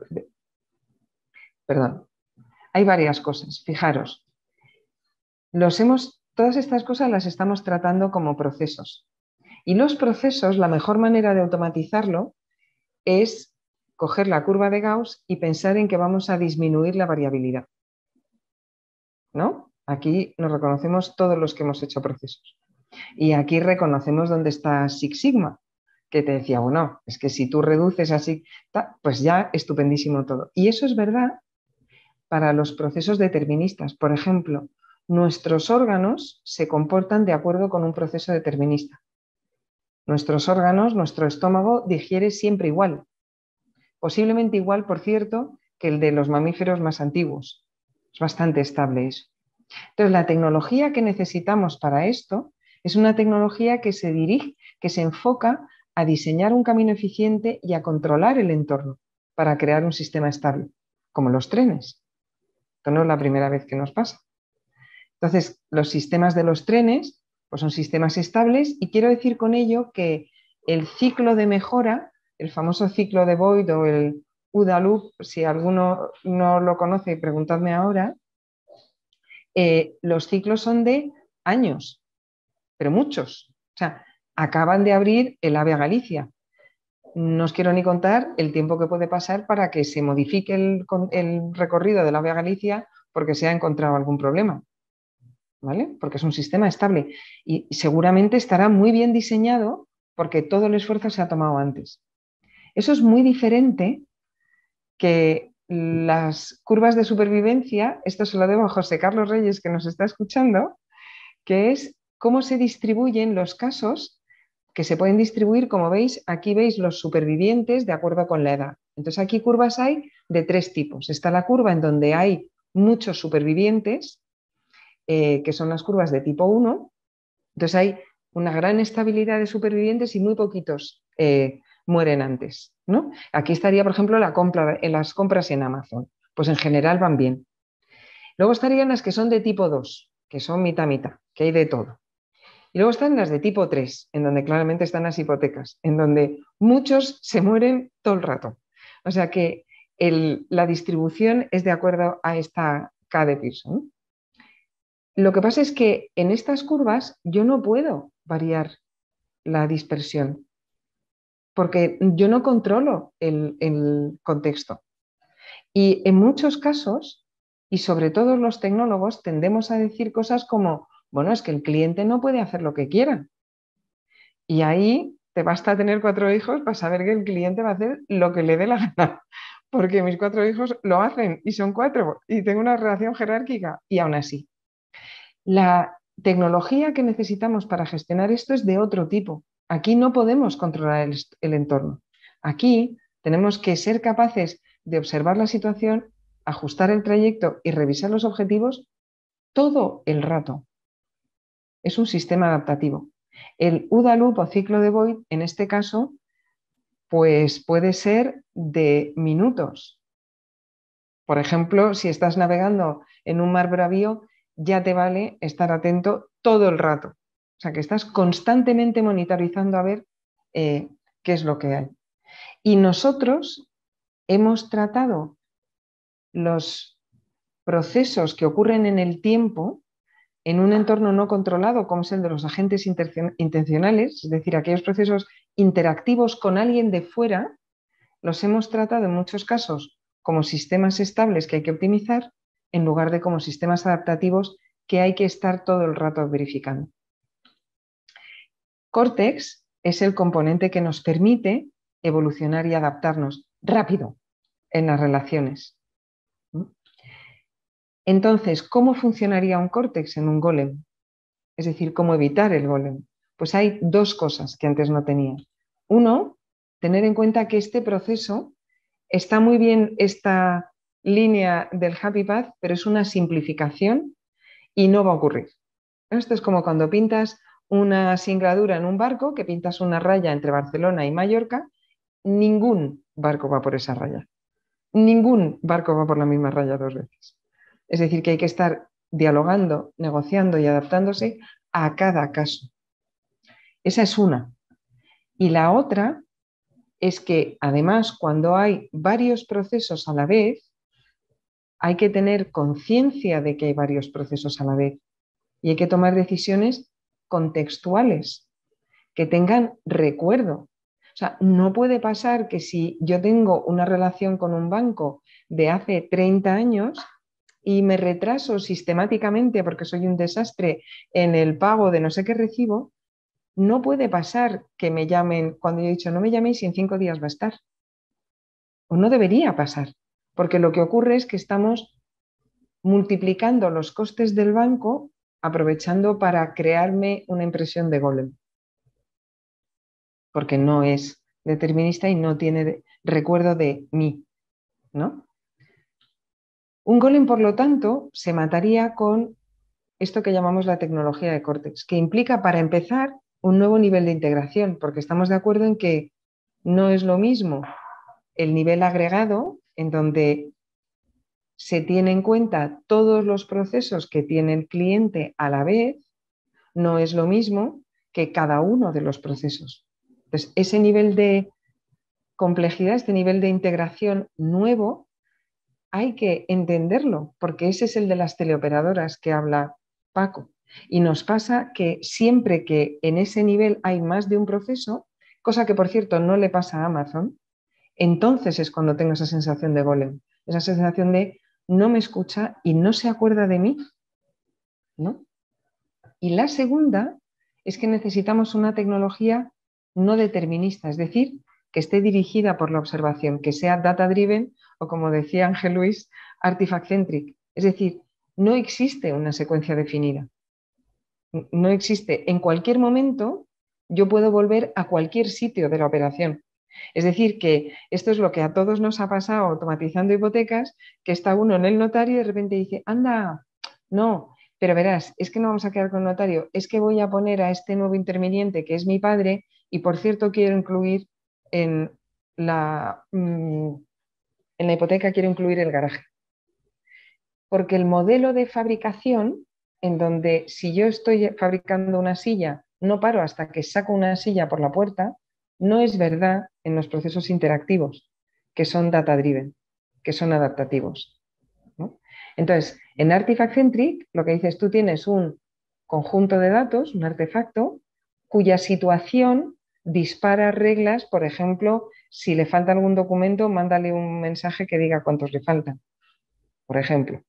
perdón, hay varias cosas, fijaros. Los hemos, todas estas cosas las estamos tratando como procesos. Y los procesos, la mejor manera de automatizarlo es coger la curva de Gauss y pensar en que vamos a disminuir la variabilidad. ¿No? Aquí nos reconocemos todos los que hemos hecho procesos. Y aquí reconocemos dónde está Six Sigma, que te decía, bueno, es que si tú reduces así, pues ya estupendísimo todo. Y eso es verdad para los procesos deterministas. Por ejemplo, nuestros órganos se comportan de acuerdo con un proceso determinista. Nuestros órganos, nuestro estómago digiere siempre igual posiblemente igual, por cierto, que el de los mamíferos más antiguos. Es bastante estable eso. Entonces, la tecnología que necesitamos para esto es una tecnología que se dirige, que se enfoca a diseñar un camino eficiente y a controlar el entorno para crear un sistema estable, como los trenes. Esto no es la primera vez que nos pasa. Entonces, los sistemas de los trenes pues son sistemas estables y quiero decir con ello que el ciclo de mejora el famoso ciclo de Boyd o el UDA loop, si alguno no lo conoce, preguntadme ahora, eh, los ciclos son de años, pero muchos. O sea, acaban de abrir el AVE a Galicia. No os quiero ni contar el tiempo que puede pasar para que se modifique el, recorrido del AVE a Galicia porque se ha encontrado algún problema. ¿Vale? Porque es un sistema estable y seguramente estará muy bien diseñado porque todo el esfuerzo se ha tomado antes. Eso es muy diferente que las curvas de supervivencia, esto se lo debo a José Carlos Reyes que nos está escuchando, que es cómo se distribuyen los casos que se pueden distribuir, como veis, aquí veis los supervivientes de acuerdo con la edad. Entonces aquí curvas hay de tres tipos. Está la curva en donde hay muchos supervivientes, eh, que son las curvas de tipo 1. Entonces hay una gran estabilidad de supervivientes y muy poquitos eh, mueren antes. ¿no? Aquí estaría, por ejemplo, la compra, en las compras en Amazon. Pues en general van bien. Luego estarían las que son de tipo 2, que son mitad-mitad, que hay de todo. Y luego están las de tipo 3, en donde claramente están las hipotecas, en donde muchos se mueren todo el rato. O sea que la distribución es de acuerdo a esta K de Pearson. Lo que pasa es que en estas curvas yo no puedo variar la dispersión porque yo no controlo el, contexto. Y en muchos casos, y sobre todo los tecnólogos, tendemos a decir cosas como, bueno, es que el cliente no puede hacer lo que quiera. Y ahí te basta tener cuatro hijos para saber que el cliente va a hacer lo que le dé la gana, porque mis cuatro hijos lo hacen y son cuatro y tengo una relación jerárquica y aún así. La tecnología que necesitamos para gestionar esto es de otro tipo. Aquí no podemos controlar el, entorno. Aquí tenemos que ser capaces de observar la situación, ajustar el trayecto y revisar los objetivos todo el rato. Es un sistema adaptativo. El UDA loop o ciclo de Void, en este caso, pues puede ser de minutos. Por ejemplo, si estás navegando en un mar bravío, ya te vale estar atento todo el rato. O sea, que estás constantemente monitorizando a ver eh, qué es lo que hay. Y nosotros hemos tratado los procesos que ocurren en el tiempo en un entorno no controlado, como es el de los agentes intencionales, es decir, aquellos procesos interactivos con alguien de fuera, los hemos tratado en muchos casos como sistemas estables que hay que optimizar, en lugar de como sistemas adaptativos que hay que estar todo el rato verificando. Córtex es el componente que nos permite evolucionar y adaptarnos rápido en las relaciones. Entonces, ¿cómo funcionaría un córtex en un golem? Es decir, ¿cómo evitar el golem? Pues hay dos cosas que antes no tenía. Uno, tener en cuenta que este proceso está muy bien esta línea del happy path, pero es una simplificación y no va a ocurrir. Esto es como cuando pintas una singladura en un barco que pintas una raya entre Barcelona y Mallorca, ningún barco va por esa raya. Ningún barco va por la misma raya dos veces. Es decir, que hay que estar dialogando, negociando y adaptándose a cada caso. Esa es una. Y la otra es que además cuando hay varios procesos a la vez, hay que tener conciencia de que hay varios procesos a la vez y hay que tomar decisiones contextuales, que tengan recuerdo. O sea, no puede pasar que si yo tengo una relación con un banco de hace 30 años y me retraso sistemáticamente porque soy un desastre en el pago de no sé qué recibo, no puede pasar que me llamen cuando yo he dicho no me llaméis y en cinco días va a estar. O no debería pasar, porque lo que ocurre es que estamos multiplicando los costes del banco aprovechando para crearme una impresión de golem, porque no es determinista y no tiene recuerdo de mí, ¿no? Un golem, por lo tanto, se mataría con esto que llamamos la tecnología de córtex, que implica, para empezar, un nuevo nivel de integración, porque estamos de acuerdo en que no es lo mismo el nivel agregado, en donde se tiene en cuenta todos los procesos que tiene el cliente a la vez, no es lo mismo que cada uno de los procesos. Entonces, ese nivel de complejidad, este nivel de integración nuevo, hay que entenderlo, porque ese es el de las teleoperadoras que habla Paco. Y nos pasa que siempre que en ese nivel hay más de un proceso, cosa que por cierto no le pasa a Amazon, entonces es cuando tengo esa sensación de golem, esa sensación de no me escucha y no se acuerda de mí. ¿no? Y la segunda es que necesitamos una tecnología no determinista, es decir, que esté dirigida por la observación, que sea data-driven o, como decía Ángel Luis, artifact-centric. Es decir, no existe una secuencia definida. No existe. En cualquier momento yo puedo volver a cualquier sitio de la operación. Es decir, que esto es lo que a todos nos ha pasado automatizando hipotecas, que está uno en el notario y de repente dice, anda, no, pero verás, es que no vamos a quedar con el notario, es que voy a poner a este nuevo interviniente que es mi padre y por cierto quiero incluir en la, mm, en la hipoteca, quiero incluir el garaje. Porque el modelo de fabricación, en donde si yo estoy fabricando una silla, no paro hasta que saco una silla por la puerta, no es verdad en los procesos interactivos, que son data-driven, que son adaptativos. Entonces, en Artifact Centric, lo que dices tú tienes un conjunto de datos, un artefacto, cuya situación dispara reglas, por ejemplo, si le falta algún documento, mándale un mensaje que diga cuántos le faltan, por ejemplo.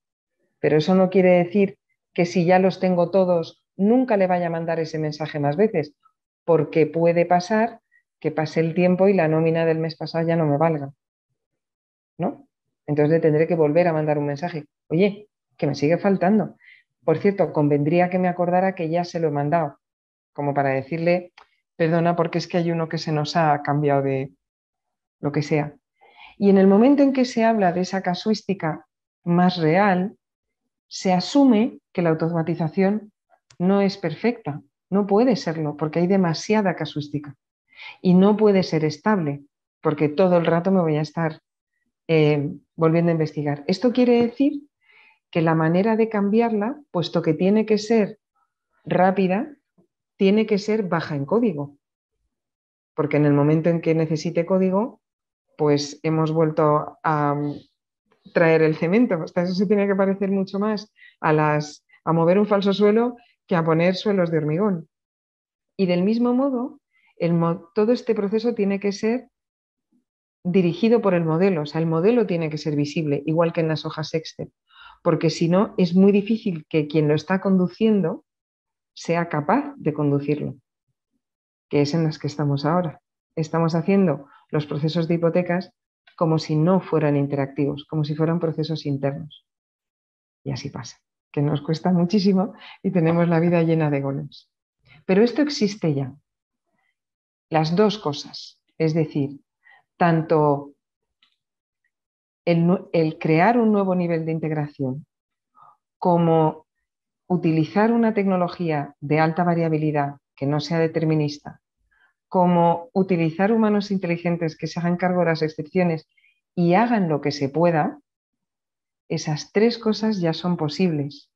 Pero eso no quiere decir que si ya los tengo todos, nunca le vaya a mandar ese mensaje más veces, porque puede pasar que pase el tiempo y la nómina del mes pasado ya no me valga. ¿No? Entonces le tendré que volver a mandar un mensaje. Oye, que me sigue faltando. Por cierto, convendría que me acordara que ya se lo he mandado, como para decirle, perdona porque es que hay uno que se nos ha cambiado de lo que sea. Y en el momento en que se habla de esa casuística más real, se asume que la automatización no es perfecta, no puede serlo, porque hay demasiada casuística. Y no puede ser estable, porque todo el rato me voy a estar eh, volviendo a investigar. Esto quiere decir que la manera de cambiarla, puesto que tiene que ser rápida, tiene que ser baja en código. Porque en el momento en que necesite código, pues hemos vuelto a um, traer el cemento. Hasta eso se tiene que parecer mucho más a, las, a mover un falso suelo que a poner suelos de hormigón. Y del mismo modo, todo este proceso tiene que ser dirigido por el modelo, o sea, el modelo tiene que ser visible, igual que en las hojas Excel, porque si no, es muy difícil que quien lo está conduciendo sea capaz de conducirlo, que es en las que estamos ahora. Estamos haciendo los procesos de hipotecas como si no fueran interactivos, como si fueran procesos internos. Y así pasa, que nos cuesta muchísimo y tenemos la vida llena de goles. Pero esto existe ya las dos cosas. Es decir, tanto el, crear un nuevo nivel de integración como utilizar una tecnología de alta variabilidad que no sea determinista, como utilizar humanos inteligentes que se hagan cargo de las excepciones y hagan lo que se pueda, esas tres cosas ya son posibles.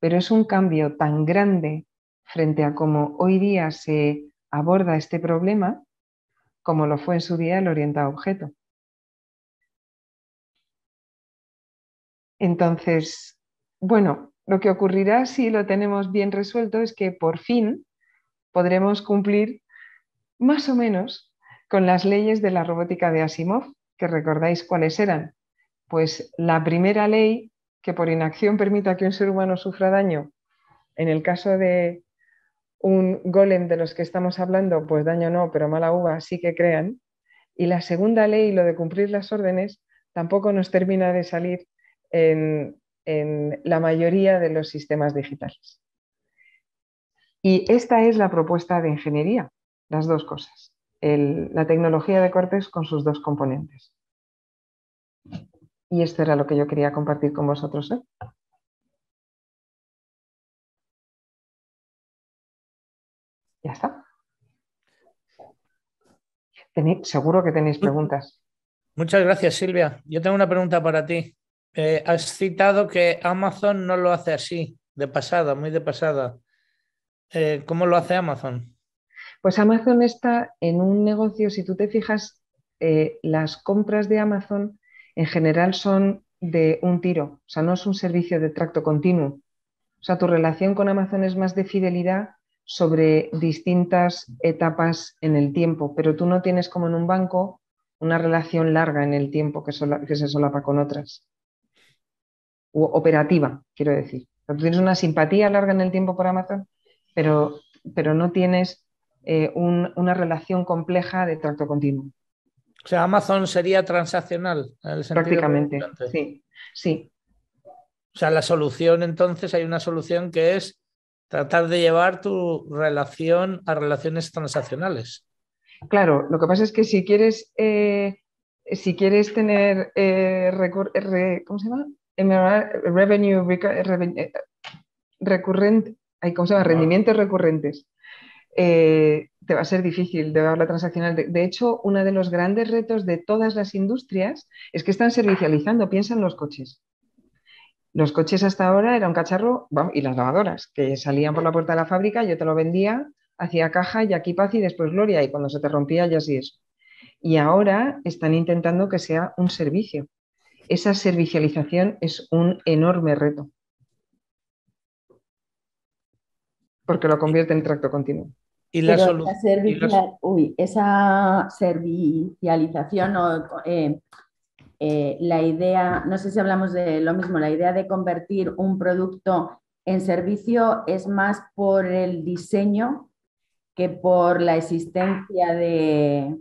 Pero es un cambio tan grande frente a cómo hoy día se aborda este problema como lo fue en su día el orientado objeto. Entonces, bueno, lo que ocurrirá si lo tenemos bien resuelto es que por fin podremos cumplir más o menos con las leyes de la robótica de Asimov, que recordáis cuáles eran. Pues la primera ley que por inacción permita que un ser humano sufra daño, en el caso de un golem de los que estamos hablando, pues daño no, pero mala uva sí que crean. Y la segunda ley, lo de cumplir las órdenes, tampoco nos termina de salir en, la mayoría de los sistemas digitales. Y esta es la propuesta de ingeniería, las dos cosas. la tecnología de cortes con sus dos componentes. Y esto era lo que yo quería compartir con vosotros. ¿eh? Ya está. seguro que tenéis preguntas. Muchas gracias, Silvia. Yo tengo una pregunta para ti. Eh, has citado que Amazon no lo hace así, de pasada, muy de pasada. Eh, ¿Cómo lo hace Amazon? Pues Amazon está en un negocio, si tú te fijas, eh, las compras de Amazon en general son de un tiro, o sea, no es un servicio de tracto continuo. O sea, tu relación con Amazon es más de fidelidad sobre distintas etapas en el tiempo, pero tú no tienes como en un banco una relación larga en el tiempo que, se solapa con otras. O operativa, quiero decir. tú tienes una simpatía larga en el tiempo por Amazon, pero, pero no tienes eh, una relación compleja de tracto continuo. O sea, Amazon sería transaccional. Prácticamente, sí, sí. O sea, la solución entonces, hay una solución que es tratar de llevar tu relación a relaciones transaccionales. Claro, lo que pasa es que si quieres, eh, si quieres tener eh, eh, ¿cómo se llama? Revenue recurrente, ¿cómo se llama? Ah. Rendimientos recurrentes. te va a ser difícil de la transaccional. De, de, hecho, uno de los grandes retos de todas las industrias es que están servicializando, piensa en los coches. Los coches hasta ahora eran un cacharro y las lavadoras que salían por la puerta de la fábrica, yo te lo vendía, hacía caja y aquí paz y después gloria y cuando se te rompía ya así es. Y ahora están intentando que sea un servicio. Esa servicialización es un enorme reto. Porque lo convierte en tracto continuo. Y la, solución. esa, uy, esa servicialización o eh, eh, la idea, no sé si hablamos de lo mismo, la idea de convertir un producto en servicio es más por el diseño que por la existencia de,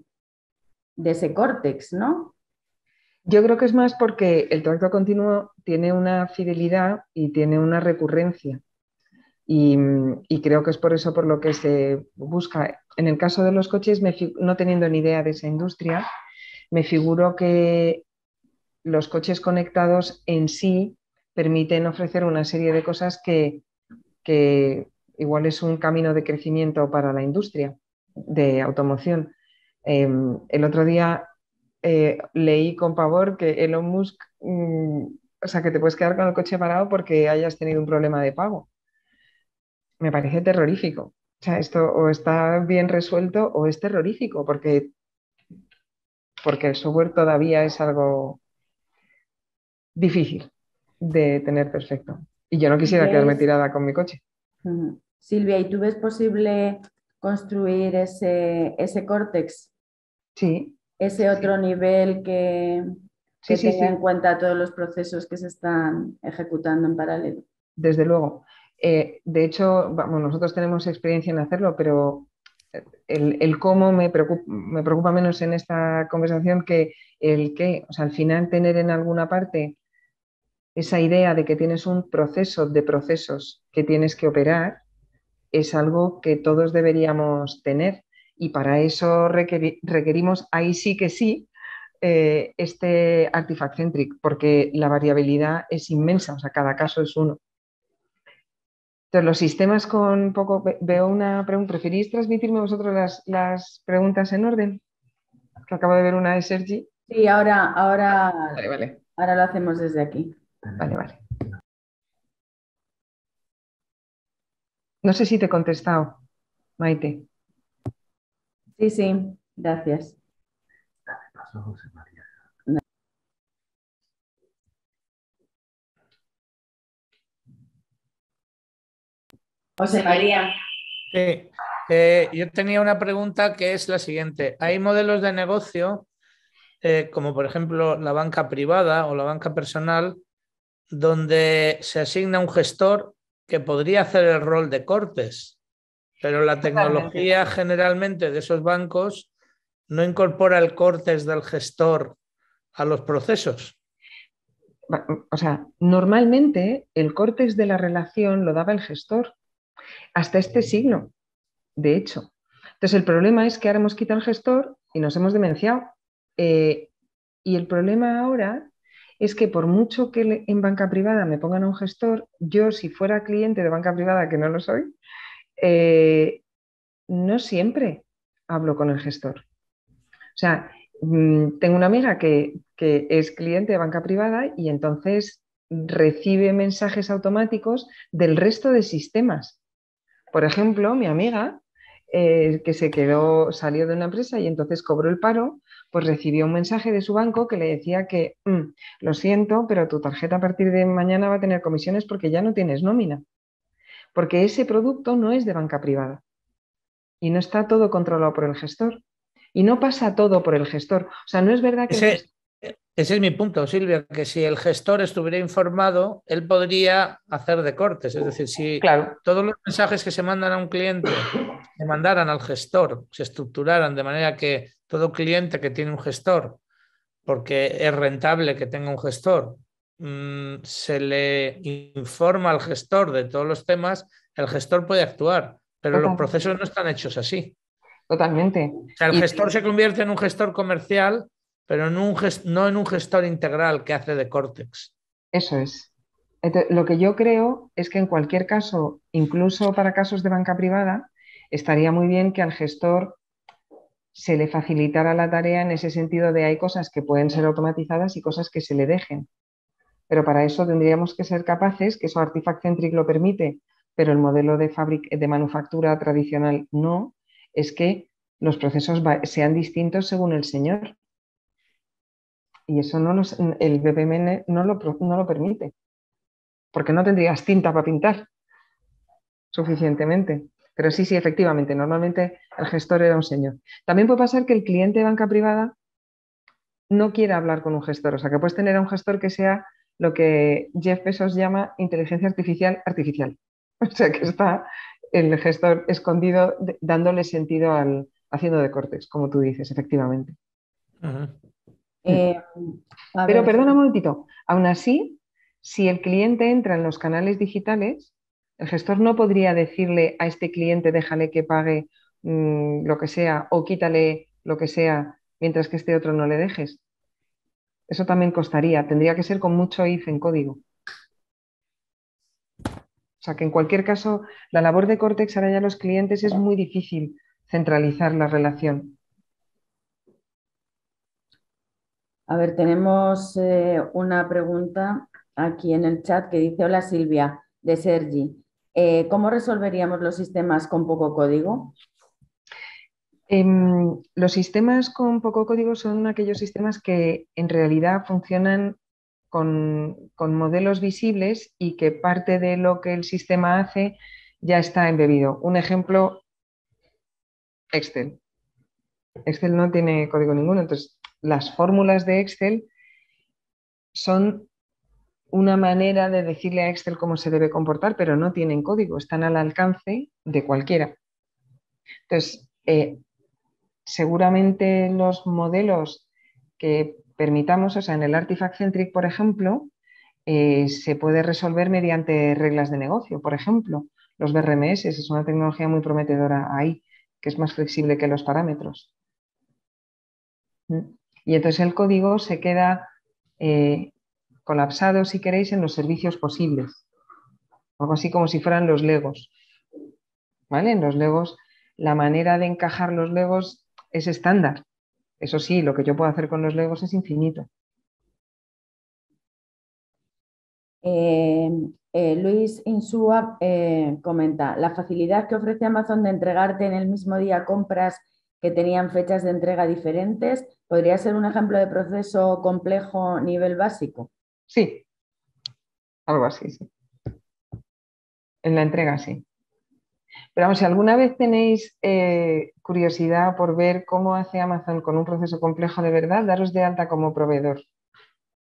ese córtex, ¿no? Yo creo que es más porque el tracto continuo tiene una fidelidad y tiene una recurrencia. Y, creo que es por eso por lo que se busca. En el caso de los coches, no teniendo ni idea de esa industria, me figuro que los coches conectados en sí permiten ofrecer una serie de cosas que, igual es un camino de crecimiento para la industria de automoción. Em, el otro día eh, leí con pavor que Elon Musk, mm, o sea, que te puedes quedar con el coche parado porque hayas tenido un problema de pago. Me parece terrorífico. O sea, esto o está bien resuelto o es terrorífico porque, porque el software todavía es algo difícil de tener perfecto. Y yo no quisiera quedarme tirada con mi coche. Silvia, ¿y tú ves posible construir ese, ese córtex? Sí. Ese otro nivel que, que tenga en cuenta todos los procesos que se están ejecutando en paralelo. Desde luego. Eh, de hecho, vamos, nosotros tenemos experiencia en hacerlo, pero eh, el, el cómo me preocupa, menos en esta conversación que el qué. O sea, al final tener en alguna parte esa idea de que tienes un proceso de procesos que tienes que operar es algo que todos deberíamos tener y para eso requerimos ahí sí que sí eh, este artifact centric porque la variabilidad es inmensa, o sea, cada caso es uno. Entonces, los sistemas con poco, veo una pregunta, ¿preferís transmitirme vosotros las, preguntas en orden? Que acabo de ver una de Sergi. Sí, ahora, ahora, ahora lo hacemos desde aquí. Vale, vale. No sé si te he contestado, Maite. Sí, sí, gracias. Paso, José María. José María. Sí. Eh, yo tenía una pregunta que es la siguiente. Hay modelos de negocio, eh, como por ejemplo la banca privada o la banca personal, donde se asigna un gestor que podría hacer el rol de cortes, pero la tecnología generalmente de esos bancos no incorpora el cortes del gestor a los procesos. O sea, normalmente el cortes de la relación lo daba el gestor, hasta este signo de hecho. Entonces el problema es que ahora hemos quitado el gestor y nos hemos demenciado. Eh, y el problema ahora es que por mucho que en banca privada me pongan a un gestor, yo si fuera cliente de banca privada, que no lo soy, eh, no siempre hablo con el gestor. O sea, mm, tengo una amiga que, es cliente de banca privada y entonces recibe mensajes automáticos del resto de sistemas. Por ejemplo, mi amiga eh, que se quedó, salió de una empresa y entonces cobró el paro, pues recibió un mensaje de su banco que le decía que, mm, lo siento, pero tu tarjeta a partir de mañana va a tener comisiones porque ya no tienes nómina, porque ese producto no es de banca privada y no está todo controlado por el gestor. Y no pasa todo por el gestor. O sea, no es verdad que... Ese, es mi punto, Silvia, que si el gestor estuviera informado, él podría hacer de cortes. Es decir, si todos los mensajes que se mandan a un cliente se mandaran al gestor, se estructuraran de manera que todo cliente que tiene un gestor, porque es rentable que tenga un gestor, mm, se le informa al gestor de todos los temas, el gestor puede actuar, pero los procesos no están hechos así. Totalmente. el gestor se convierte en un gestor comercial, pero no en un gestor integral que hace de Cortex. Eso es. lo que yo creo es que en cualquier caso, incluso para casos de banca privada, estaría muy bien que al gestor se le facilitará la tarea en ese sentido de hay cosas que pueden ser automatizadas y cosas que se le dejen. Pero para eso tendríamos que ser capaces, que eso Artifact-Centric lo permite, pero el modelo de, de manufactura tradicional no, es que los procesos sean distintos según el señor. Y eso no el BPMN no lo, no lo permite, porque no tendrías tinta para pintar suficientemente. Pero sí, sí, efectivamente, normalmente el gestor era un señor. También puede pasar que el cliente de banca privada no quiera hablar con un gestor, o sea, que puedes tener a un gestor que sea lo que Jeff Bezos llama inteligencia artificial artificial. O sea, que está el gestor escondido dándole sentido al haciendo de cortes, como tú dices, efectivamente. Eh, Pero perdona un momentito, aún así, si el cliente entra en los canales digitales, el gestor no podría decirle a este cliente déjale que pague mm, lo que sea o quítale lo que sea mientras que este otro no le dejes. Eso también costaría, tendría que ser con mucho if en código. O sea que en cualquier caso, la labor de Cortex ahora ya los clientes es muy difícil centralizar la relación. A ver, tenemos eh, una pregunta aquí en el chat que dice, hola Silvia, de Sergi. Eh, ¿cómo resolveríamos los sistemas con poco código? Em, los sistemas con poco código son aquellos sistemas que en realidad funcionan con, con, modelos visibles y que parte de lo que el sistema hace ya está embebido. Un ejemplo, Excel. Excel no tiene código ninguno, entonces las fórmulas de Excel son una manera de decirle a Excel cómo se debe comportar, pero no tienen código, están al alcance de cualquiera. Entonces, eh, seguramente los modelos que permitamos, o sea, en el Artifact Centric, por ejemplo, eh, se puede resolver mediante reglas de negocio, por ejemplo. Los BRMS es una tecnología muy prometedora ahí, que es más flexible que los parámetros. Mm. Y entonces el código se queda eh, colapsados si queréis, en los servicios posibles. Algo así como si fueran los legos. ¿Vale? En los legos, la manera de encajar los legos es estándar. Eso sí, lo que yo puedo hacer con los legos es infinito. Eh, eh, Luis Insúa eh, comenta, la facilidad que ofrece Amazon de entregarte en el mismo día compras que tenían fechas de entrega diferentes, ¿podría ser un ejemplo de proceso complejo nivel básico? Sí, algo así, sí. En la entrega, sí. Pero vamos, si alguna vez tenéis eh, curiosidad por ver cómo hace Amazon con un proceso complejo de verdad, daros de alta como proveedor.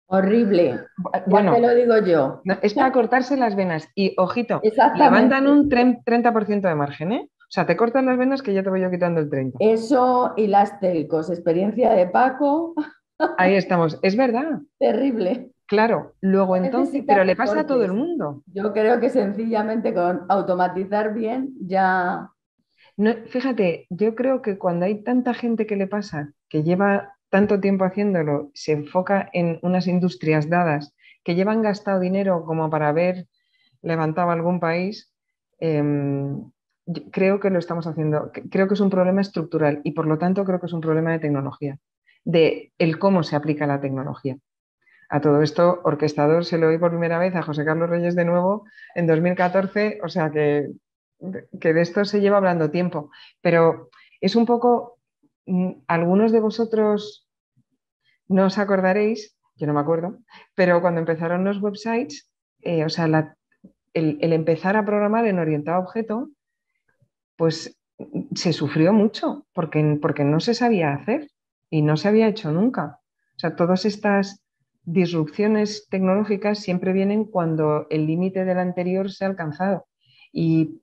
Horrible. Bueno, ya te lo digo yo. Es para cortarse las venas. Y ojito, levantan un 30% de margen, ¿eh? O sea, te cortan las venas que ya te voy yo quitando el 30. Eso y las telcos, experiencia de Paco. Ahí estamos. Es verdad. Terrible. Claro, luego entonces, pero le pasa a todo el mundo. Yo creo que sencillamente con automatizar bien ya... fíjate, yo creo que cuando hay tanta gente que le pasa, que lleva tanto tiempo haciéndolo, se enfoca en unas industrias dadas, que llevan gastado dinero como para haber levantado algún país, em, creo que lo estamos haciendo, creo que es un problema estructural y por lo tanto creo que es un problema de tecnología, de el cómo se aplica la tecnología. A todo esto, orquestador se lo oí por primera vez a José Carlos Reyes de nuevo en 2014, o sea que, de esto se lleva hablando tiempo, pero es un poco, mm, algunos de vosotros no os acordaréis, yo no me acuerdo, pero cuando empezaron los websites, eh, o sea, el, empezar a programar en orientado a objeto, pues mm, se sufrió mucho porque, porque no se sabía hacer y no se había hecho nunca. O sea, todas estas disrupciones tecnológicas siempre vienen cuando el límite del anterior se ha alcanzado. Y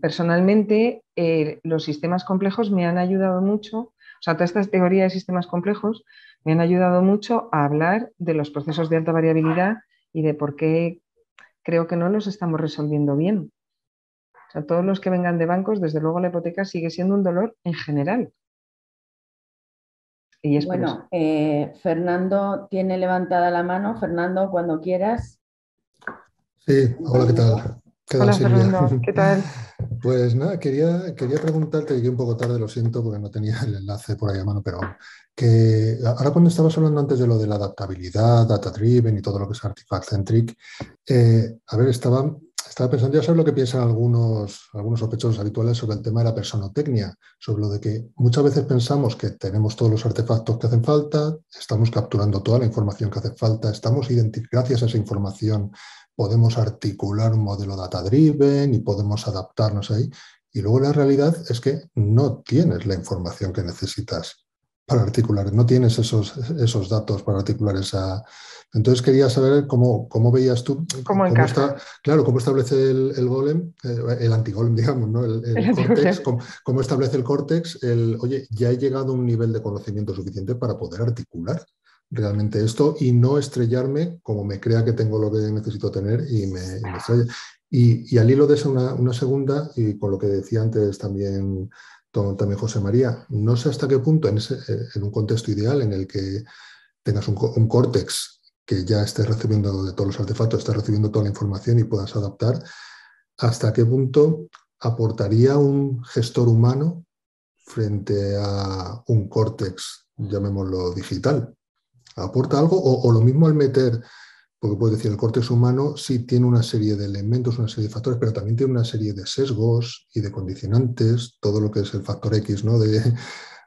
personalmente, eh, los sistemas complejos me han ayudado mucho, o sea, todas estas teorías de sistemas complejos me han ayudado mucho a hablar de los procesos de alta variabilidad y de por qué creo que no los estamos resolviendo bien. O sea, todos los que vengan de bancos, desde luego la hipoteca sigue siendo un dolor en general, bueno, eh, Fernando tiene levantada la mano. Fernando, cuando quieras. Sí, hola, ¿qué tal? ¿Qué ¿qué tal? Pues nada, quería, preguntarte, llegué un poco tarde, lo siento, porque no tenía el enlace por ahí a mano, pero que ahora cuando estabas hablando antes de lo de la adaptabilidad, data driven y todo lo que es artifact centric, eh, a ver, estaba estaba pensando, ya sabes lo que piensan algunos, algunos sospechosos habituales sobre el tema de la personotecnia, sobre lo de que muchas veces pensamos que tenemos todos los artefactos que hacen falta, estamos capturando toda la información que hace falta, estamos gracias a esa información podemos articular un modelo data-driven y podemos adaptarnos ahí. Y luego la realidad es que no tienes la información que necesitas para articular, no tienes esos, esos datos para articular esa, entonces quería saber cómo, veías tú, cómo, está, claro, cómo establece el, golem, eh, el antigolem, digamos, ¿no? el, córtex, cómo, establece el córtex, el, oye, ya he llegado a un nivel de conocimiento suficiente para poder articular realmente esto y no estrellarme como me crea que tengo lo que necesito tener y me, y estrella. Y, al hilo de eso, una, segunda, y con lo que decía antes también, también José María, no sé hasta qué punto en, ese, eh, en un contexto ideal en el que tengas un, un córtex que ya estés recibiendo de todos los artefactos, estés recibiendo toda la información y puedas adaptar, ¿hasta qué punto aportaría un gestor humano frente a un córtex, llamémoslo digital? ¿Aporta algo? O, lo mismo al meter, porque puedes decir, el córtex humano sí tiene una serie de elementos, una serie de factores, pero también tiene una serie de sesgos y de condicionantes, todo lo que es el factor X ¿no? de,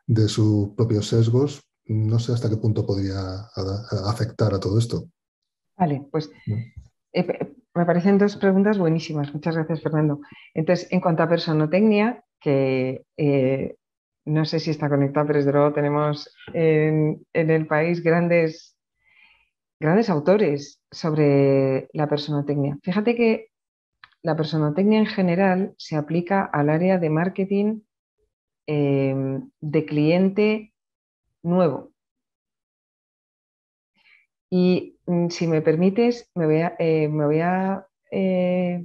de sus propios sesgos, no sé hasta qué punto podría afectar a todo esto. Vale, pues eh, eh, me parecen dos preguntas buenísimas. Muchas gracias, Fernando. Entonces, en cuanto a personotecnia, que eh, no sé si está conectado, pero desde luego tenemos en, el país grandes, grandes autores sobre la personotecnia. Fíjate que la personotecnia en general se aplica al área de marketing de cliente nuevo. Y mm, si me permites, me voy a, eh, voy eh,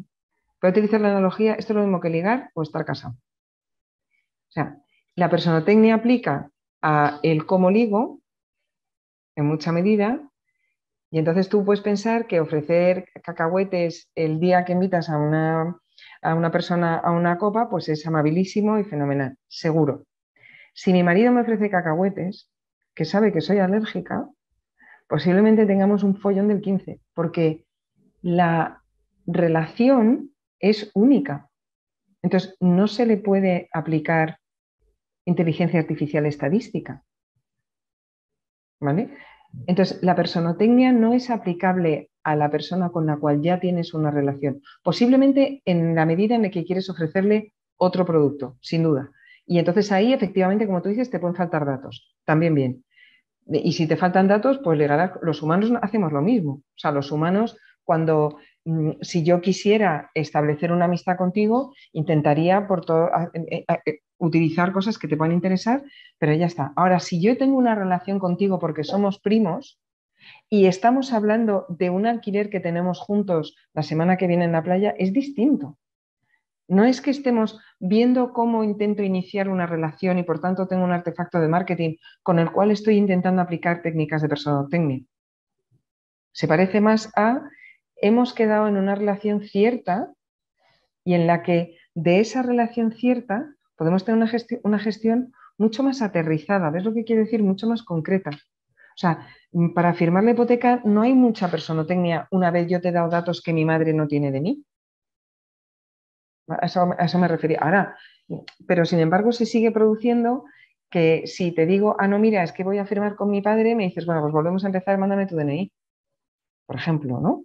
utilizar la analogía, esto es lo mismo que ligar o estar casado. O sea, la personotecnia aplica a el cómo ligo en mucha medida y entonces tú puedes pensar que ofrecer cacahuetes el día que invitas a una, a una persona a una copa, pues es amabilísimo y fenomenal, seguro. Si mi marido me ofrece cacahuetes, que sabe que soy alérgica, posiblemente tengamos un follón del 15, porque la relación es única. Entonces, no se le puede aplicar inteligencia artificial estadística. Entonces, la personotecnia no es aplicable a la persona con la cual ya tienes una relación. Posiblemente en la medida en la que quieres ofrecerle otro producto, sin duda. Y entonces ahí, efectivamente, como tú dices, te pueden faltar datos. También bien. Y si te faltan datos, pues Los humanos hacemos lo mismo. O sea, los humanos, cuando mm, si yo quisiera establecer una amistad contigo, intentaría por todo, eh, eh, eh, utilizar cosas que te puedan interesar, pero ya está. Ahora, si yo tengo una relación contigo porque somos primos y estamos hablando de un alquiler que tenemos juntos la semana que viene en la playa, es distinto. No es que estemos viendo cómo intento iniciar una relación y por tanto tengo un artefacto de marketing con el cual estoy intentando aplicar técnicas de personotecnia. Se parece más a hemos quedado en una relación cierta y en la que de esa relación cierta podemos tener una, gestión mucho más aterrizada, ¿ves lo que quiero decir? Mucho más concreta. O sea, para firmar la hipoteca no hay mucha personotecnia una vez yo te he dado datos que mi madre no tiene de mí. A eso, me refería. Ahora, pero sin embargo se sigue produciendo que si te digo, ah, no, mira, es que voy a firmar con mi padre, me dices, bueno, pues volvemos a empezar, mándame tu DNI, por ejemplo, ¿no?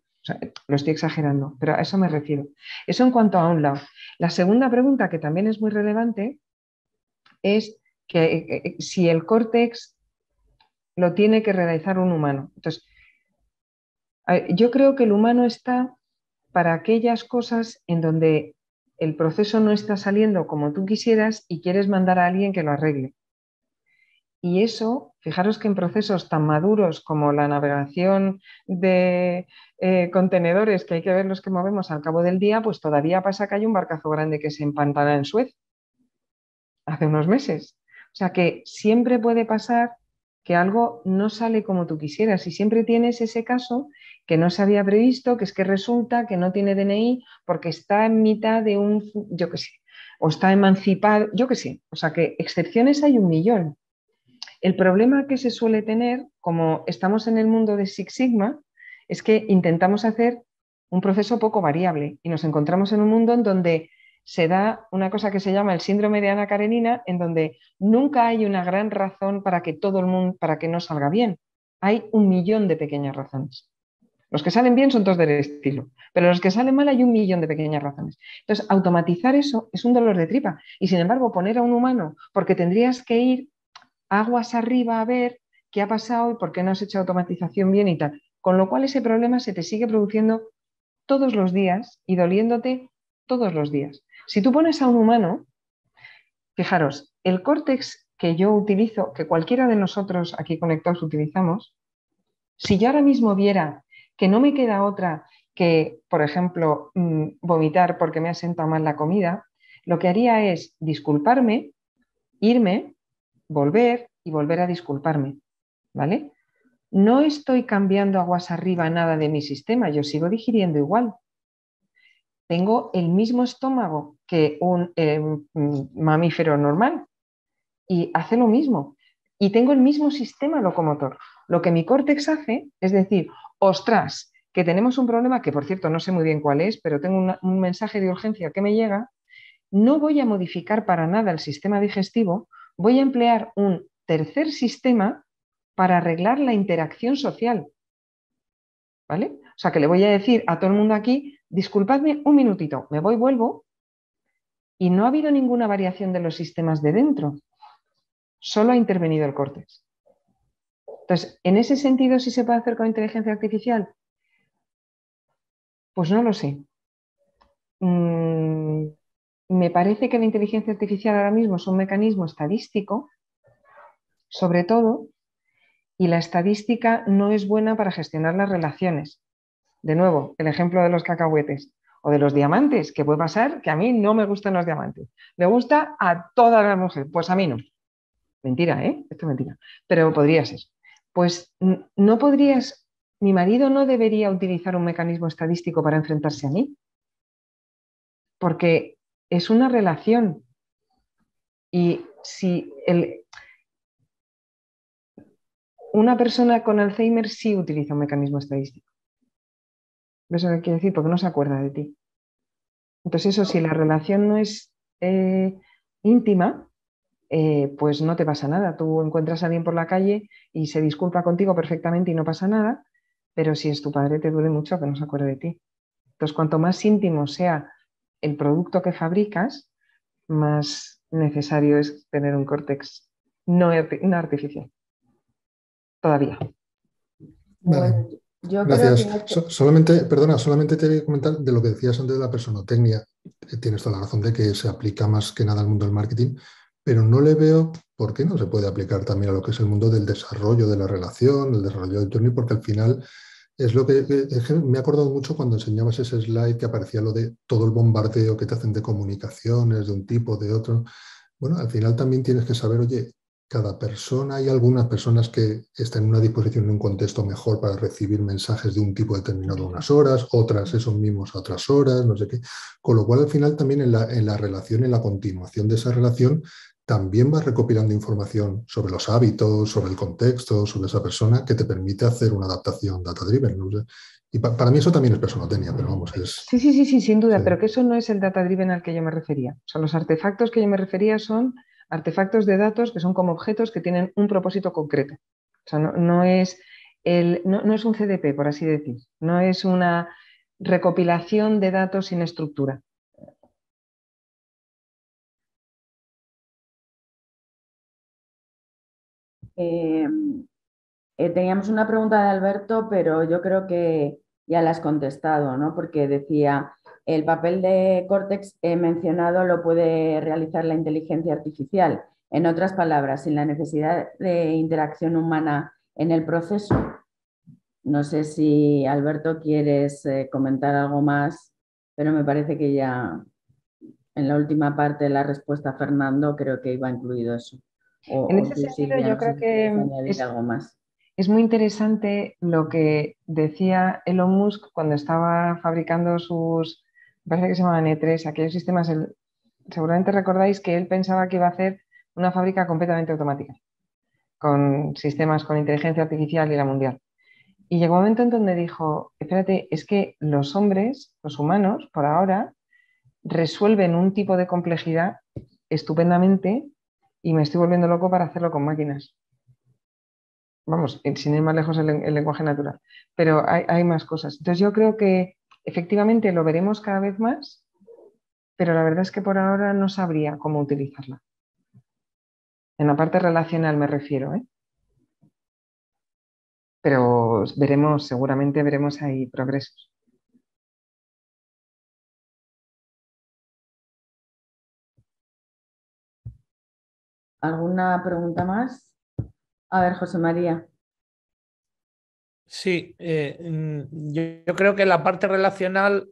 lo estoy exagerando, pero a eso me refiero. Eso en cuanto a un lado. La segunda pregunta, que también es muy relevante, es que eh, eh, eh, si el córtex lo tiene que realizar un humano. Entonces, yo creo que el humano está para aquellas cosas en donde el proceso no está saliendo como tú quisieras y quieres mandar a alguien que lo arregle. Y eso, fijaros que en procesos tan maduros como la navegación de eh, contenedores, que hay que ver los que movemos al cabo del día, pues todavía pasa que hay un barcazo grande que se empantana en Suez hace unos meses. O sea que siempre puede pasar que algo no sale como tú quisieras y siempre tienes ese caso que no se había previsto, que es que resulta que no tiene DNI porque está en mitad de un, yo qué sé, o está emancipado, yo qué sé, o sea que excepciones hay un millón. El problema que se suele tener, como estamos en el mundo de Six Sigma, es que intentamos hacer un proceso poco variable y nos encontramos en un mundo en donde se da una cosa que se llama el síndrome de Ana Karenina, en donde nunca hay una gran razón para que todo el mundo, para que no salga bien. Hay un millón de pequeñas razones. Los que salen bien son todos del estilo, pero los que salen mal hay un millón de pequeñas razones. Entonces, automatizar eso es un dolor de tripa. Y sin embargo, poner a un humano, porque tendrías que ir aguas arriba a ver qué ha pasado y por qué no has hecho automatización bien y tal. Con lo cual ese problema se te sigue produciendo todos los días y doliéndote todos los días. Si tú pones a un humano, fijaros, el córtex que yo utilizo, que cualquiera de nosotros aquí conectados utilizamos, si yo ahora mismo viera que no me queda otra que, por ejemplo, mm, vomitar porque me ha sentado mal la comida, lo que haría es disculparme, irme, volver y volver a disculparme. ¿Vale? No estoy cambiando aguas arriba nada de mi sistema, yo sigo digiriendo igual tengo el mismo estómago que eh, un mamífero normal y hace lo mismo. Y tengo el mismo sistema locomotor. Lo que mi córtex hace es decir, ostras, que tenemos un problema, que por cierto no sé muy bien cuál es, pero tengo un mensaje de urgencia que me llega, no voy a modificar para nada el sistema digestivo, voy a emplear un tercer sistema para arreglar la interacción social. ¿Vale? O sea, que le voy a decir a todo el mundo aquí disculpadme un minutito, me voy, vuelvo, y no ha habido ninguna variación de los sistemas de dentro, solo ha intervenido el cortes Entonces, ¿en ese sentido si se puede hacer con inteligencia artificial? Pues no lo sé. Mm, me parece que la inteligencia artificial ahora mismo es un mecanismo estadístico, sobre todo, y la estadística no es buena para gestionar las relaciones de nuevo, el ejemplo de los cacahuetes o de los diamantes, que puede pasar que a mí no me gustan los diamantes. Me gusta a todas las mujeres, pues a mí no. Mentira, ¿eh? Esto es mentira. Pero podría ser. Pues no podrías, mi marido no debería utilizar un mecanismo estadístico para enfrentarse a mí, porque es una relación. Y si el, una persona con Alzheimer sí utiliza un mecanismo estadístico ¿Ves lo que quiero decir? Porque no se acuerda de ti. Entonces, eso, si la relación no es eh, íntima, eh, pues no te pasa nada. Tú encuentras a alguien por la calle y se disculpa contigo perfectamente y no pasa nada, pero si es tu padre, te duele mucho que no se acuerde de ti. Entonces, cuanto más íntimo sea el producto que fabricas, más necesario es tener un córtex no, artificial. Todavía. Gracias. solamente, perdona, solamente te voy comentar de lo que decías antes de la personotecnia. Eh, tienes toda la razón de que se aplica más que nada al mundo del marketing, pero no le veo por qué no se puede aplicar también a lo que es el mundo del desarrollo de la relación, el desarrollo del journey, porque al final es lo que, eh, que me he acordado mucho cuando enseñabas ese slide que aparecía lo de todo el bombardeo que te hacen de comunicaciones de un tipo, de otro. Bueno, al final también tienes que saber, oye, cada persona, hay algunas personas que están en una disposición, en un contexto mejor para recibir mensajes de un tipo determinado unas horas, otras esos mismos a otras horas, no sé qué. Con lo cual, al final, también en la, en la relación, en la continuación de esa relación, también vas recopilando información sobre los hábitos, sobre el contexto, sobre esa persona que te permite hacer una adaptación data-driven. Y para mí eso también es tenía pero vamos, es... Sí, sí, sí, sí sin duda, pero que eso no es el data-driven al que yo me refería. O sea, los artefactos que yo me refería son Artefactos de datos que son como objetos que tienen un propósito concreto. O sea, no, es, no, es un CDP, por así decir. No es una recopilación de datos sin estructura. Eh, eh, teníamos una pregunta de Alberto, pero yo creo que ya la has contestado, ¿no? Porque decía, el papel de Cortex he mencionado lo puede realizar la inteligencia artificial. En otras palabras, sin la necesidad de interacción humana en el proceso. No sé si Alberto quieres eh, comentar algo más, pero me parece que ya en la última parte de la respuesta Fernando creo que iba incluido eso. en ese sentido, yo creo que algo más. es muy interesante lo que decía Elon Musk cuando estaba fabricando sus parece que se llamaban E3, aquellos sistemas, seguramente recordáis que él pensaba que iba a hacer una fábrica completamente automática, con sistemas con inteligencia artificial y la mundial. Y llegó un momento en donde dijo, espérate, es que los hombres, los humanos, por ahora, resuelven un tipo de complejidad estupendamente y me estoy volviendo loco para hacerlo con máquinas. Vamos, eh, sin ir más lejos el, el lenguaje natural, pero hay, hay, más cosas. Entonces yo creo que Efectivamente, lo veremos cada vez más, pero la verdad es que por ahora no sabría cómo utilizarla. En la parte relacional me refiero, ¿eh? Pero veremos, seguramente veremos ahí progresos. ¿Alguna pregunta más? A ver, José María. Sí, eh, mm, yo, creo que la parte relacional,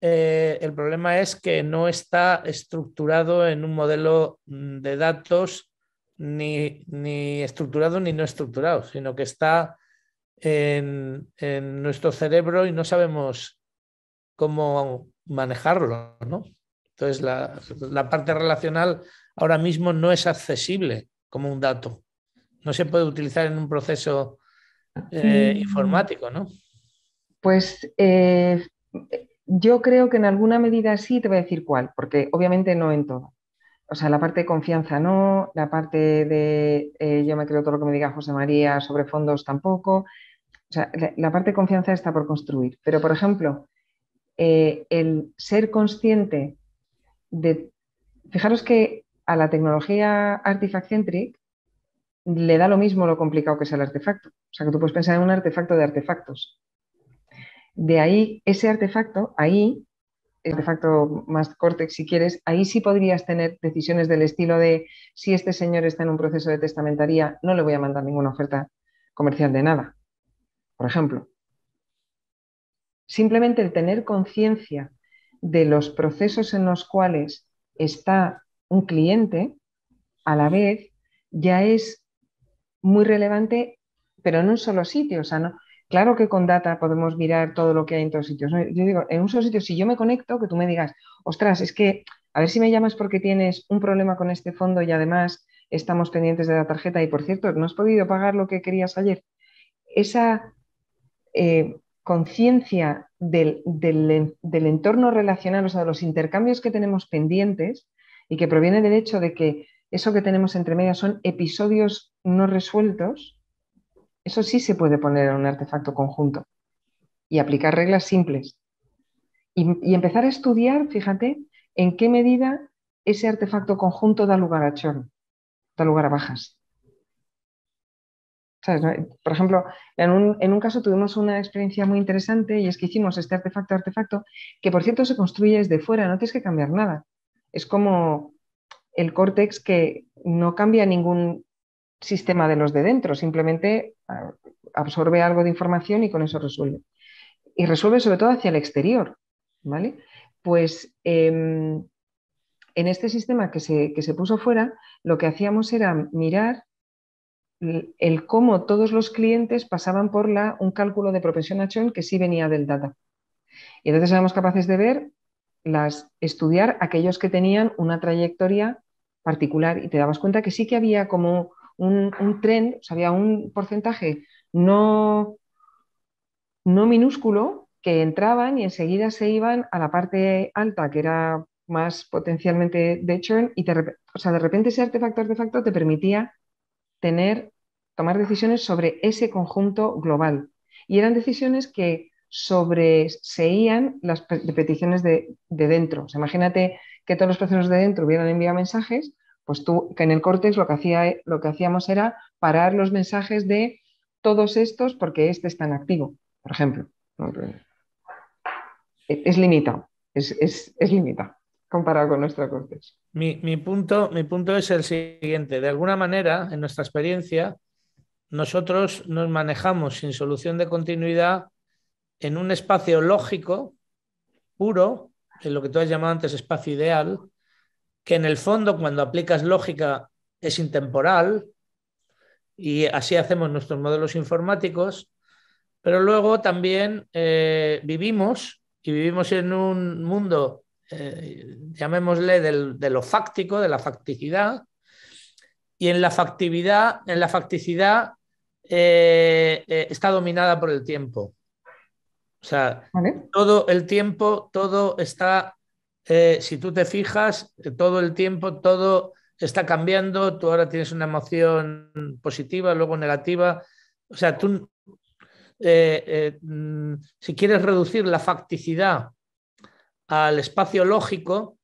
eh, el problema es que no está estructurado en un modelo mm, de datos ni, estructurado ni no estructurado, sino que está en, nuestro cerebro y no sabemos cómo manejarlo, Entonces, la, la, parte relacional ahora mismo no es accesible como un dato. No se puede utilizar en un proceso eh, mm. informático, ¿no? Pues eh, yo creo que en alguna medida sí, te voy a decir cuál, porque obviamente no en todo. O sea, la parte de confianza no, la parte de eh, yo me creo todo lo que me diga José María sobre fondos tampoco. O sea, la, la parte de confianza está por construir. Pero, por ejemplo, el ser consciente de... Fijaros que a la tecnología artifact-centric le da lo mismo lo complicado que es el artefacto. O sea, que tú puedes pensar en un artefacto de artefactos. De ahí, ese artefacto, ahí, el artefacto más córtex, si quieres, ahí sí podrías tener decisiones del estilo de si este señor está en un proceso de testamentaría, no le voy a mandar ninguna oferta comercial de nada, por ejemplo. Simplemente el tener conciencia de los procesos en los cuales está un cliente, a la vez ya es muy relevante, pero en un solo sitio. O sea, no, claro que con data podemos mirar todo lo que hay en todos sitios. Yo digo, en un solo sitio, si yo me conecto, que tú me digas, ostras, es que a ver si me llamas porque tienes un problema con este fondo y además estamos pendientes de la tarjeta y por cierto, no has podido pagar lo que querías ayer. Esa eh, conciencia del, del, entorno relacional, o sea, de los intercambios que tenemos pendientes y que proviene del hecho de que eso que tenemos entre medias son episodios no resueltos, eso sí se puede poner en un artefacto conjunto y aplicar reglas simples. Y, empezar a estudiar, fíjate, en qué medida ese artefacto conjunto da lugar a chorro, da lugar a bajas. Por ejemplo, en un, en un, caso tuvimos una experiencia muy interesante y es que hicimos este artefacto, artefacto, que por cierto se construye desde fuera, no tienes que cambiar nada. Es como el córtex que no cambia ningún sistema de los de dentro, simplemente ah, absorbe algo de información y con eso resuelve. Y resuelve sobre todo hacia el exterior, ¿vale? Pues em, en este sistema que se, puso fuera, lo que hacíamos era mirar el cómo todos los clientes pasaban por la, un cálculo de propensión a que sí venía del data. Y entonces éramos capaces de ver, las, estudiar aquellos que tenían una trayectoria particular y te dabas cuenta que sí que había como un, tren, o sea, había un porcentaje no, no minúsculo que entraban y enseguida se iban a la parte alta, que era más potencialmente de churn, y o sea, de repente ese artefacto, artefacto te permitía tener, tomar decisiones sobre ese conjunto global. Y eran decisiones que sobreseían las peticiones de, de dentro. O imagínate que todos los procesos de dentro hubieran enviado mensajes, pues tú, que en el córtex lo que, hacía, lo que hacíamos era parar los mensajes de todos estos porque este está en activo, por ejemplo. E, es limitado, es, es, limitado comparado con nuestro córtex. Mi, punto, mi punto es el siguiente. De alguna manera, en nuestra experiencia, nosotros nos manejamos sin solución de continuidad en un espacio lógico, puro, en lo que tú has llamado antes espacio ideal, que en el fondo cuando aplicas lógica es intemporal y así hacemos nuestros modelos informáticos, pero luego también eh, vivimos y vivimos en un mundo, eh, llamémosle de lo fáctico, de la facticidad, y en la factividad, en la facticidad eh, está dominada por el tiempo. O sea, todo el tiempo, todo está, eh, si tú te fijas, todo el tiempo, todo está cambiando, tú ahora tienes una emoción positiva, luego negativa. O sea, tú, eh, eh, mm, si quieres reducir la facticidad al espacio lógico,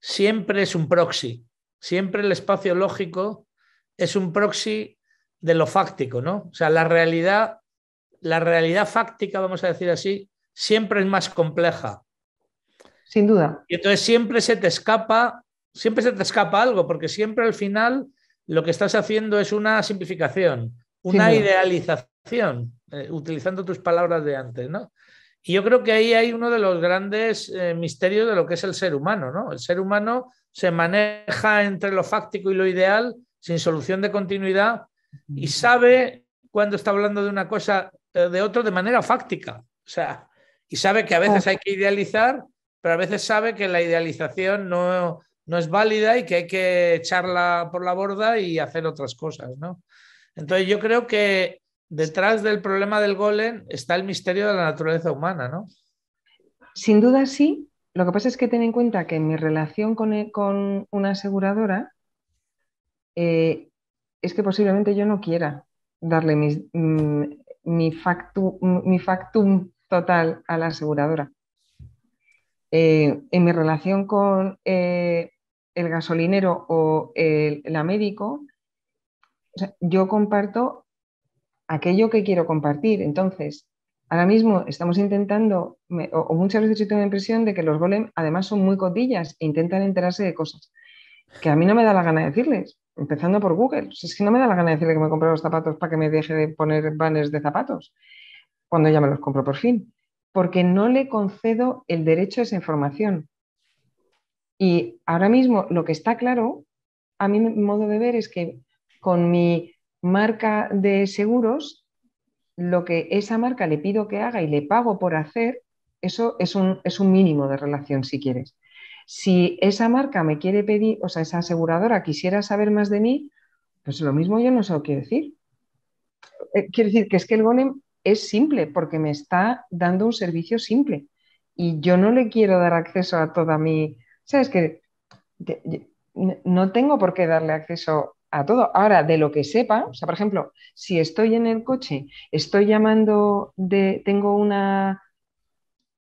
siempre es un proxy. Siempre el espacio lógico es un proxy de lo fáctico, ¿no? O sea, la realidad la realidad fáctica, vamos a decir así, siempre es más compleja. Sin duda. Y entonces siempre se te escapa, siempre se te escapa algo, porque siempre al final lo que estás haciendo es una simplificación, una idealización, eh, utilizando tus palabras de antes, Y yo creo que ahí hay uno de los grandes eh, misterios de lo que es el ser humano, ¿no? El ser humano se maneja entre lo fáctico y lo ideal sin solución de continuidad y sabe cuando está hablando de una cosa eh, de otro de manera fáctica. O sea, y sabe que a veces hay que idealizar, pero a veces sabe que la idealización no, es válida y que hay que echarla por la borda y hacer otras cosas, ¿no? Entonces yo creo que detrás del problema del golem está el misterio de la naturaleza humana, ¿no? Sin duda sí. Lo que pasa es que ten en cuenta que mi relación con, e, una aseguradora eh, es que posiblemente yo no quiera darle mis, mm, mi factum, mi factum total a la aseguradora. Eh, en mi relación con eh, el gasolinero o el, la médico, yo comparto aquello que quiero compartir. Entonces, ahora mismo estamos intentando, o, muchas veces yo tengo la impresión de que los golem además son muy cotillas e intentan enterarse de cosas que a mí no me da la gana de decirles. Empezando por Google. Si pues es que no me da la gana de decirle que me compré los zapatos para que me deje de poner banners de zapatos cuando ya me los compro por fin. Porque no le concedo el derecho a esa información. Y ahora mismo lo que está claro, a mi modo de ver, es que con mi marca de seguros, lo que esa marca le pido que haga y le pago por hacer, eso es es un mínimo de relación si quieres. Si esa marca me quiere pedir, o sea, esa aseguradora quisiera saber más de mí, pues lo mismo yo no sé lo que decir. Eh, quiero decir que es que el GONEM es simple porque me está dando un servicio simple y yo no le quiero dar acceso a toda mi... ¿Sabes que No tengo por qué darle acceso a todo. Ahora, de lo que sepa, o sea, por ejemplo, si estoy en el coche, estoy llamando de, tengo una,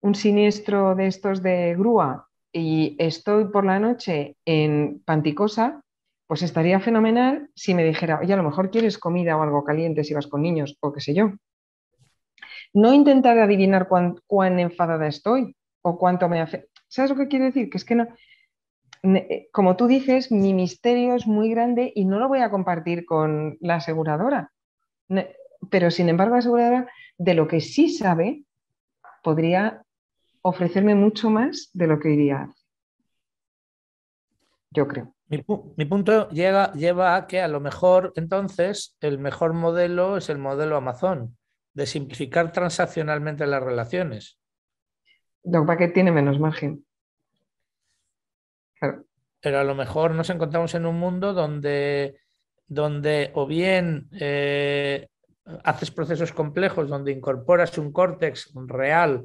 un siniestro de estos de grúa y estoy por la noche en Panticosa, pues estaría fenomenal si me dijera, oye, a lo mejor quieres comida o algo caliente si vas con niños o qué sé yo. No intentar adivinar cuán, enfadada estoy o cuánto me hace... ¿Sabes lo que quiero decir? Que es que no, eh, como tú dices, mi misterio es muy grande y no lo voy a compartir con la aseguradora. Pero sin embargo, la aseguradora de lo que sí sabe podría ofrecerme mucho más de lo que iría Yo creo. Mi, punto llega, lleva a que a lo mejor entonces el mejor modelo es el modelo Amazon, de simplificar transaccionalmente las relaciones. ¿Para que tiene menos margen. Pero a lo mejor nos encontramos en un mundo donde, donde o bien eh, haces procesos complejos, donde incorporas un córtex real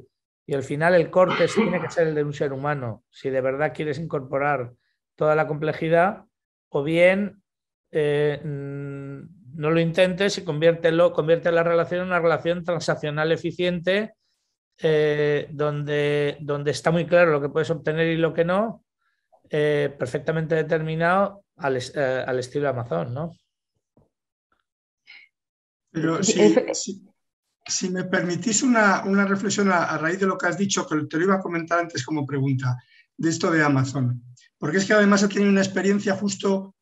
y al final el corte tiene que ser el de un ser humano, si de verdad quieres incorporar toda la complejidad, o bien eh, mm, no lo intentes y conviértelo, convierte la relación en una relación transaccional eficiente, eh, donde, donde está muy claro lo que puedes obtener y lo que no, eh, perfectamente determinado al, estilo Amazon, ¿no? Pero sí si me permitís una, reflexión a, raíz de lo que has dicho, que te lo iba a comentar antes como pregunta, de esto de Amazon. Porque es que además he tenido una experiencia justo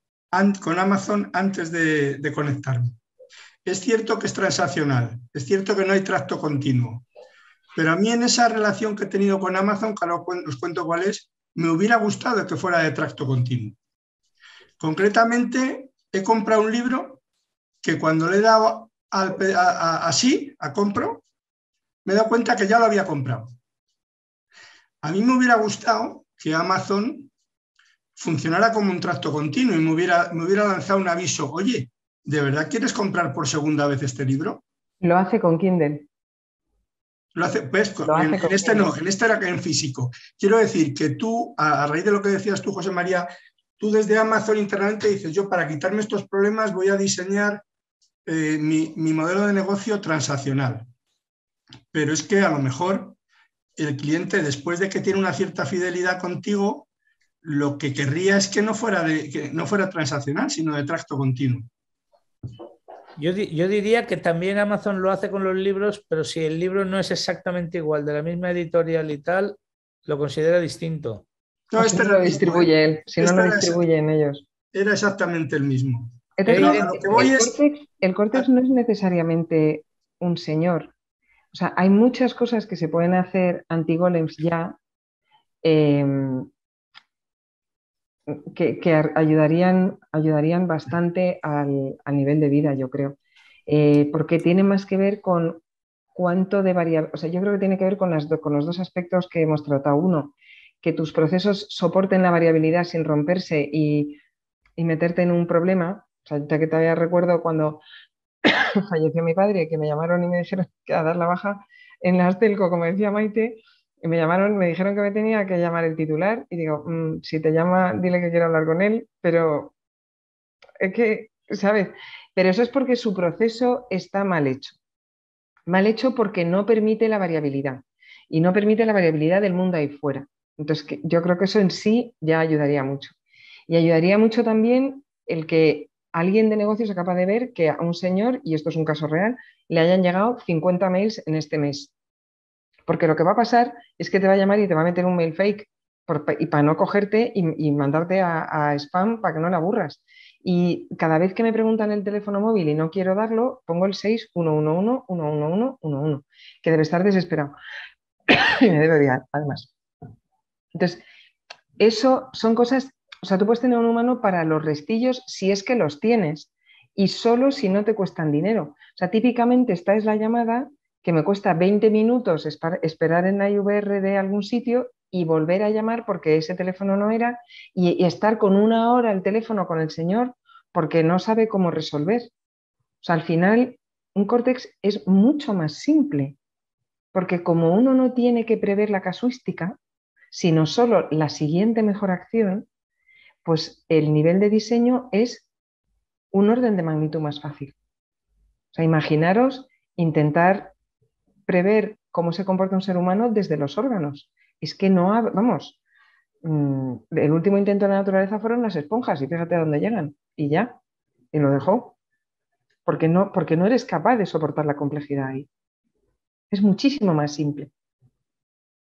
con Amazon antes de, de conectarme. Es cierto que es transaccional, es cierto que no hay tracto continuo, pero a mí en esa relación que he tenido con Amazon, que ahora os cuento cuál es, me hubiera gustado que fuera de tracto continuo. Concretamente, he comprado un libro que cuando le he dado así, a compro, me he dado cuenta que ya lo había comprado. A mí me hubiera gustado que Amazon funcionara como un tracto continuo y me hubiera, me hubiera lanzado un aviso, oye, ¿de verdad quieres comprar por segunda vez este libro? Lo hace con Kindle. Lo hace, pues, en, este no, en este era en físico. Quiero decir que tú, a raíz de lo que decías tú, José María, tú desde Amazon internamente dices, yo para quitarme estos problemas voy a diseñar eh, mi, modelo de negocio transaccional, pero es que a lo mejor el cliente, después de que tiene una cierta fidelidad contigo, lo que querría es que no fuera, de, que no fuera transaccional, sino de tracto continuo. Yo, diría que también Amazon lo hace con los libros, pero si el libro no es exactamente igual, de la misma editorial y tal, lo considera distinto. No, este lo ¿eh? él, si no lo este distribuyen ellos. Era exactamente el mismo el, cortex ah. no es necesariamente un señor. O sea, hay muchas cosas que se pueden hacer anti antigolems ya em, que, ayudarían, ayudarían bastante al, nivel de vida, yo creo. Eh, porque tiene más que ver con cuánto de variabilidad. O sea, yo creo que tiene que ver con, los dos aspectos que hemos tratado. Uno, que tus procesos soporten la variabilidad sin romperse y meterte en un problema sea, ya que todavía recuerdo cuando falleció mi padre, que me llamaron y me dijeron que a dar la baja en la Astelco, como decía Maite, y me llamaron, me dijeron que me tenía que llamar el titular y digo, mm, si te llama, dile que quiero hablar con él, pero es que, ¿sabes? Pero eso es porque su proceso está mal hecho. Mal hecho porque no permite la variabilidad y no permite la variabilidad del mundo ahí fuera. Entonces, yo creo que eso en sí ya ayudaría mucho. Y ayudaría mucho también el que alguien de negocios acaba de ver que a un señor, y esto es un caso real, le hayan llegado 50 mails en este mes. Porque lo que va a pasar es que te va a llamar y te va a meter un mail fake para no cogerte y, mandarte a, spam para que no la aburras. Y cada vez que me preguntan el teléfono móvil y no quiero darlo, pongo el 611111111, que debe estar desesperado. y me debe odiar, además. Entonces, eso son cosas o sea, tú puedes tener un humano para los restillos si es que los tienes y solo si no te cuestan dinero. O sea, típicamente esta es la llamada que me cuesta 20 minutos esperar en la IVR de algún sitio y volver a llamar porque ese teléfono no era y, estar con una hora el teléfono con el señor porque no sabe cómo resolver. O sea, al final un córtex es mucho más simple porque como uno no tiene que prever la casuística, sino solo la siguiente mejor acción, pues el nivel de diseño es un orden de magnitud más fácil. O sea, imaginaros intentar prever cómo se comporta un ser humano desde los órganos. Es que no, vamos, mm, el último intento de la naturaleza fueron las esponjas y fíjate a dónde llegan. Y ya, y lo dejó. Porque no, porque no eres capaz de soportar la complejidad ahí. Es muchísimo más simple.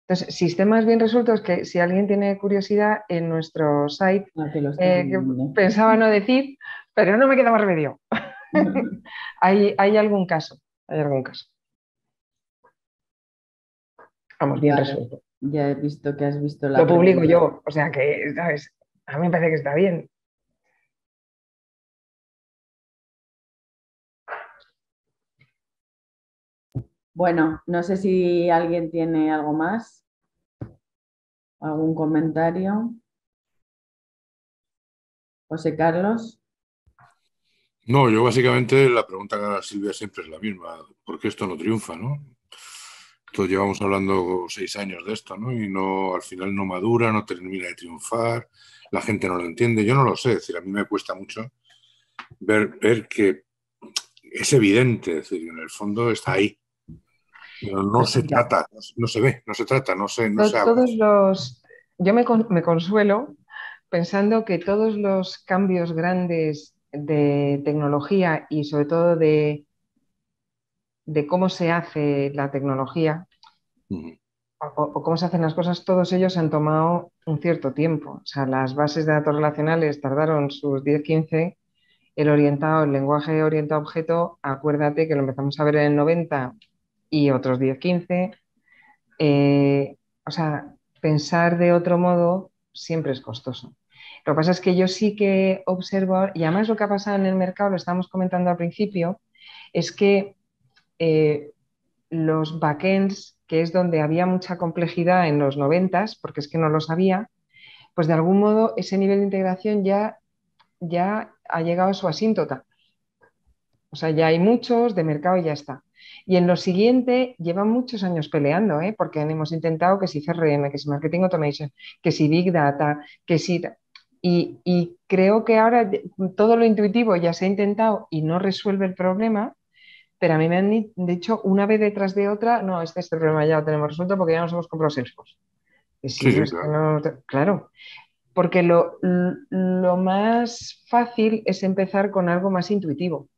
Entonces, sistemas bien resueltos que si alguien tiene curiosidad en nuestro site, ah, eh, ¿eh? pensaba no decir, pero no me queda más remedio. hay, hay algún caso, hay algún caso. Vamos, bien resuelto. Ya he visto que has visto la... Lo publico yo, o sea que, ¿sabes? A mí me parece que está bien. Bueno, no sé si alguien tiene algo más, algún comentario. José Carlos. No, yo básicamente la pregunta que Silvia siempre es la misma, ¿por qué esto no triunfa? ¿no? Entonces llevamos hablando seis años de esto, ¿no? Y no, al final no madura, no termina de triunfar, la gente no lo entiende, yo no lo sé, decir, a mí me cuesta mucho ver, ver que es evidente, decir, en el fondo está ahí, no se trata, no, se ve, no se trata, no se, los, yo me, consuelo pensando que todos los cambios grandes de tecnología y sobre todo de, de cómo se hace la tecnología o, cómo se hacen las cosas, todos ellos han tomado un cierto tiempo. O sea, las bases de datos relacionales tardaron sus 10-15. El orientado, el lenguaje orientado a objeto, acuérdate que lo empezamos a ver en el 90 y otros 10, 15. Eh, o sea, pensar de otro modo siempre es costoso. Lo que pasa es que yo sí que observo, y además lo que ha pasado en el mercado, lo estábamos comentando al principio, es que eh, los backends, que es donde había mucha complejidad en los 90, porque es que no lo sabía, pues de algún modo ese nivel de integración ya, ya ha llegado a su asíntota. O sea, ya hay muchos, de mercado y ya está. Y en lo siguiente, llevan muchos años peleando, ¿eh? porque hemos intentado que si CRM, que si Marketing Automation, que si Big Data, que si... Y, creo que ahora todo lo intuitivo ya se ha intentado y no resuelve el problema, pero a mí me han dicho una vez detrás de otra, no, este, problema ya lo tenemos resuelto porque ya nos hemos comprado Salesforce. sí, claro. claro. porque lo, lo más fácil es empezar con algo más intuitivo.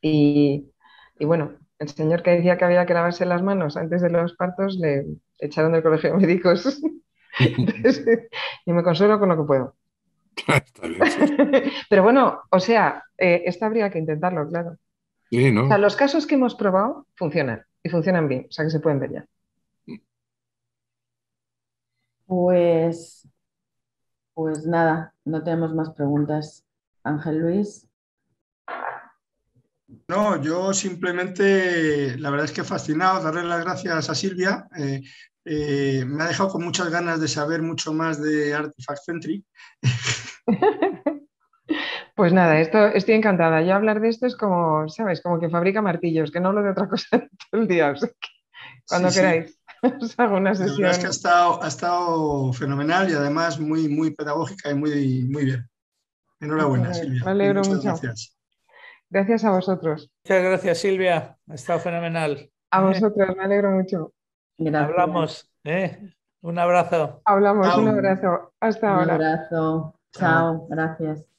Y, y bueno, el señor que decía que había que lavarse las manos antes de los partos le echaron del colegio de médicos. Y me consuelo con lo que puedo. Ah, Pero bueno, o sea, eh, esto habría que intentarlo, claro. Sí, ¿no? los casos que hemos probado funcionan y funcionan bien, o sea que se pueden ver ya. Pues, pues nada, no tenemos más preguntas. Ángel Luis. No, yo simplemente, la verdad es que fascinado, darle las gracias a Silvia. Eh, eh, me ha dejado con muchas ganas de saber mucho más de Artifact Century Pues nada, esto, estoy encantada. Yo hablar de esto es como, ¿sabes? Como que fabrica martillos, que no hablo de otra cosa todo el día. cuando queráis, os hago una sesión. La es que ha estado, ha estado, fenomenal y además muy, muy pedagógica y muy, muy bien. Enhorabuena, Silvia. Me alegro Gracias. Gracias a vosotros. Muchas gracias, Silvia. Ha estado fenomenal. A vosotros, me alegro mucho. Gracias. Hablamos. ¿eh? Un abrazo. Hablamos, un abrazo. Hasta ahora. Un abrazo. Chao, gracias.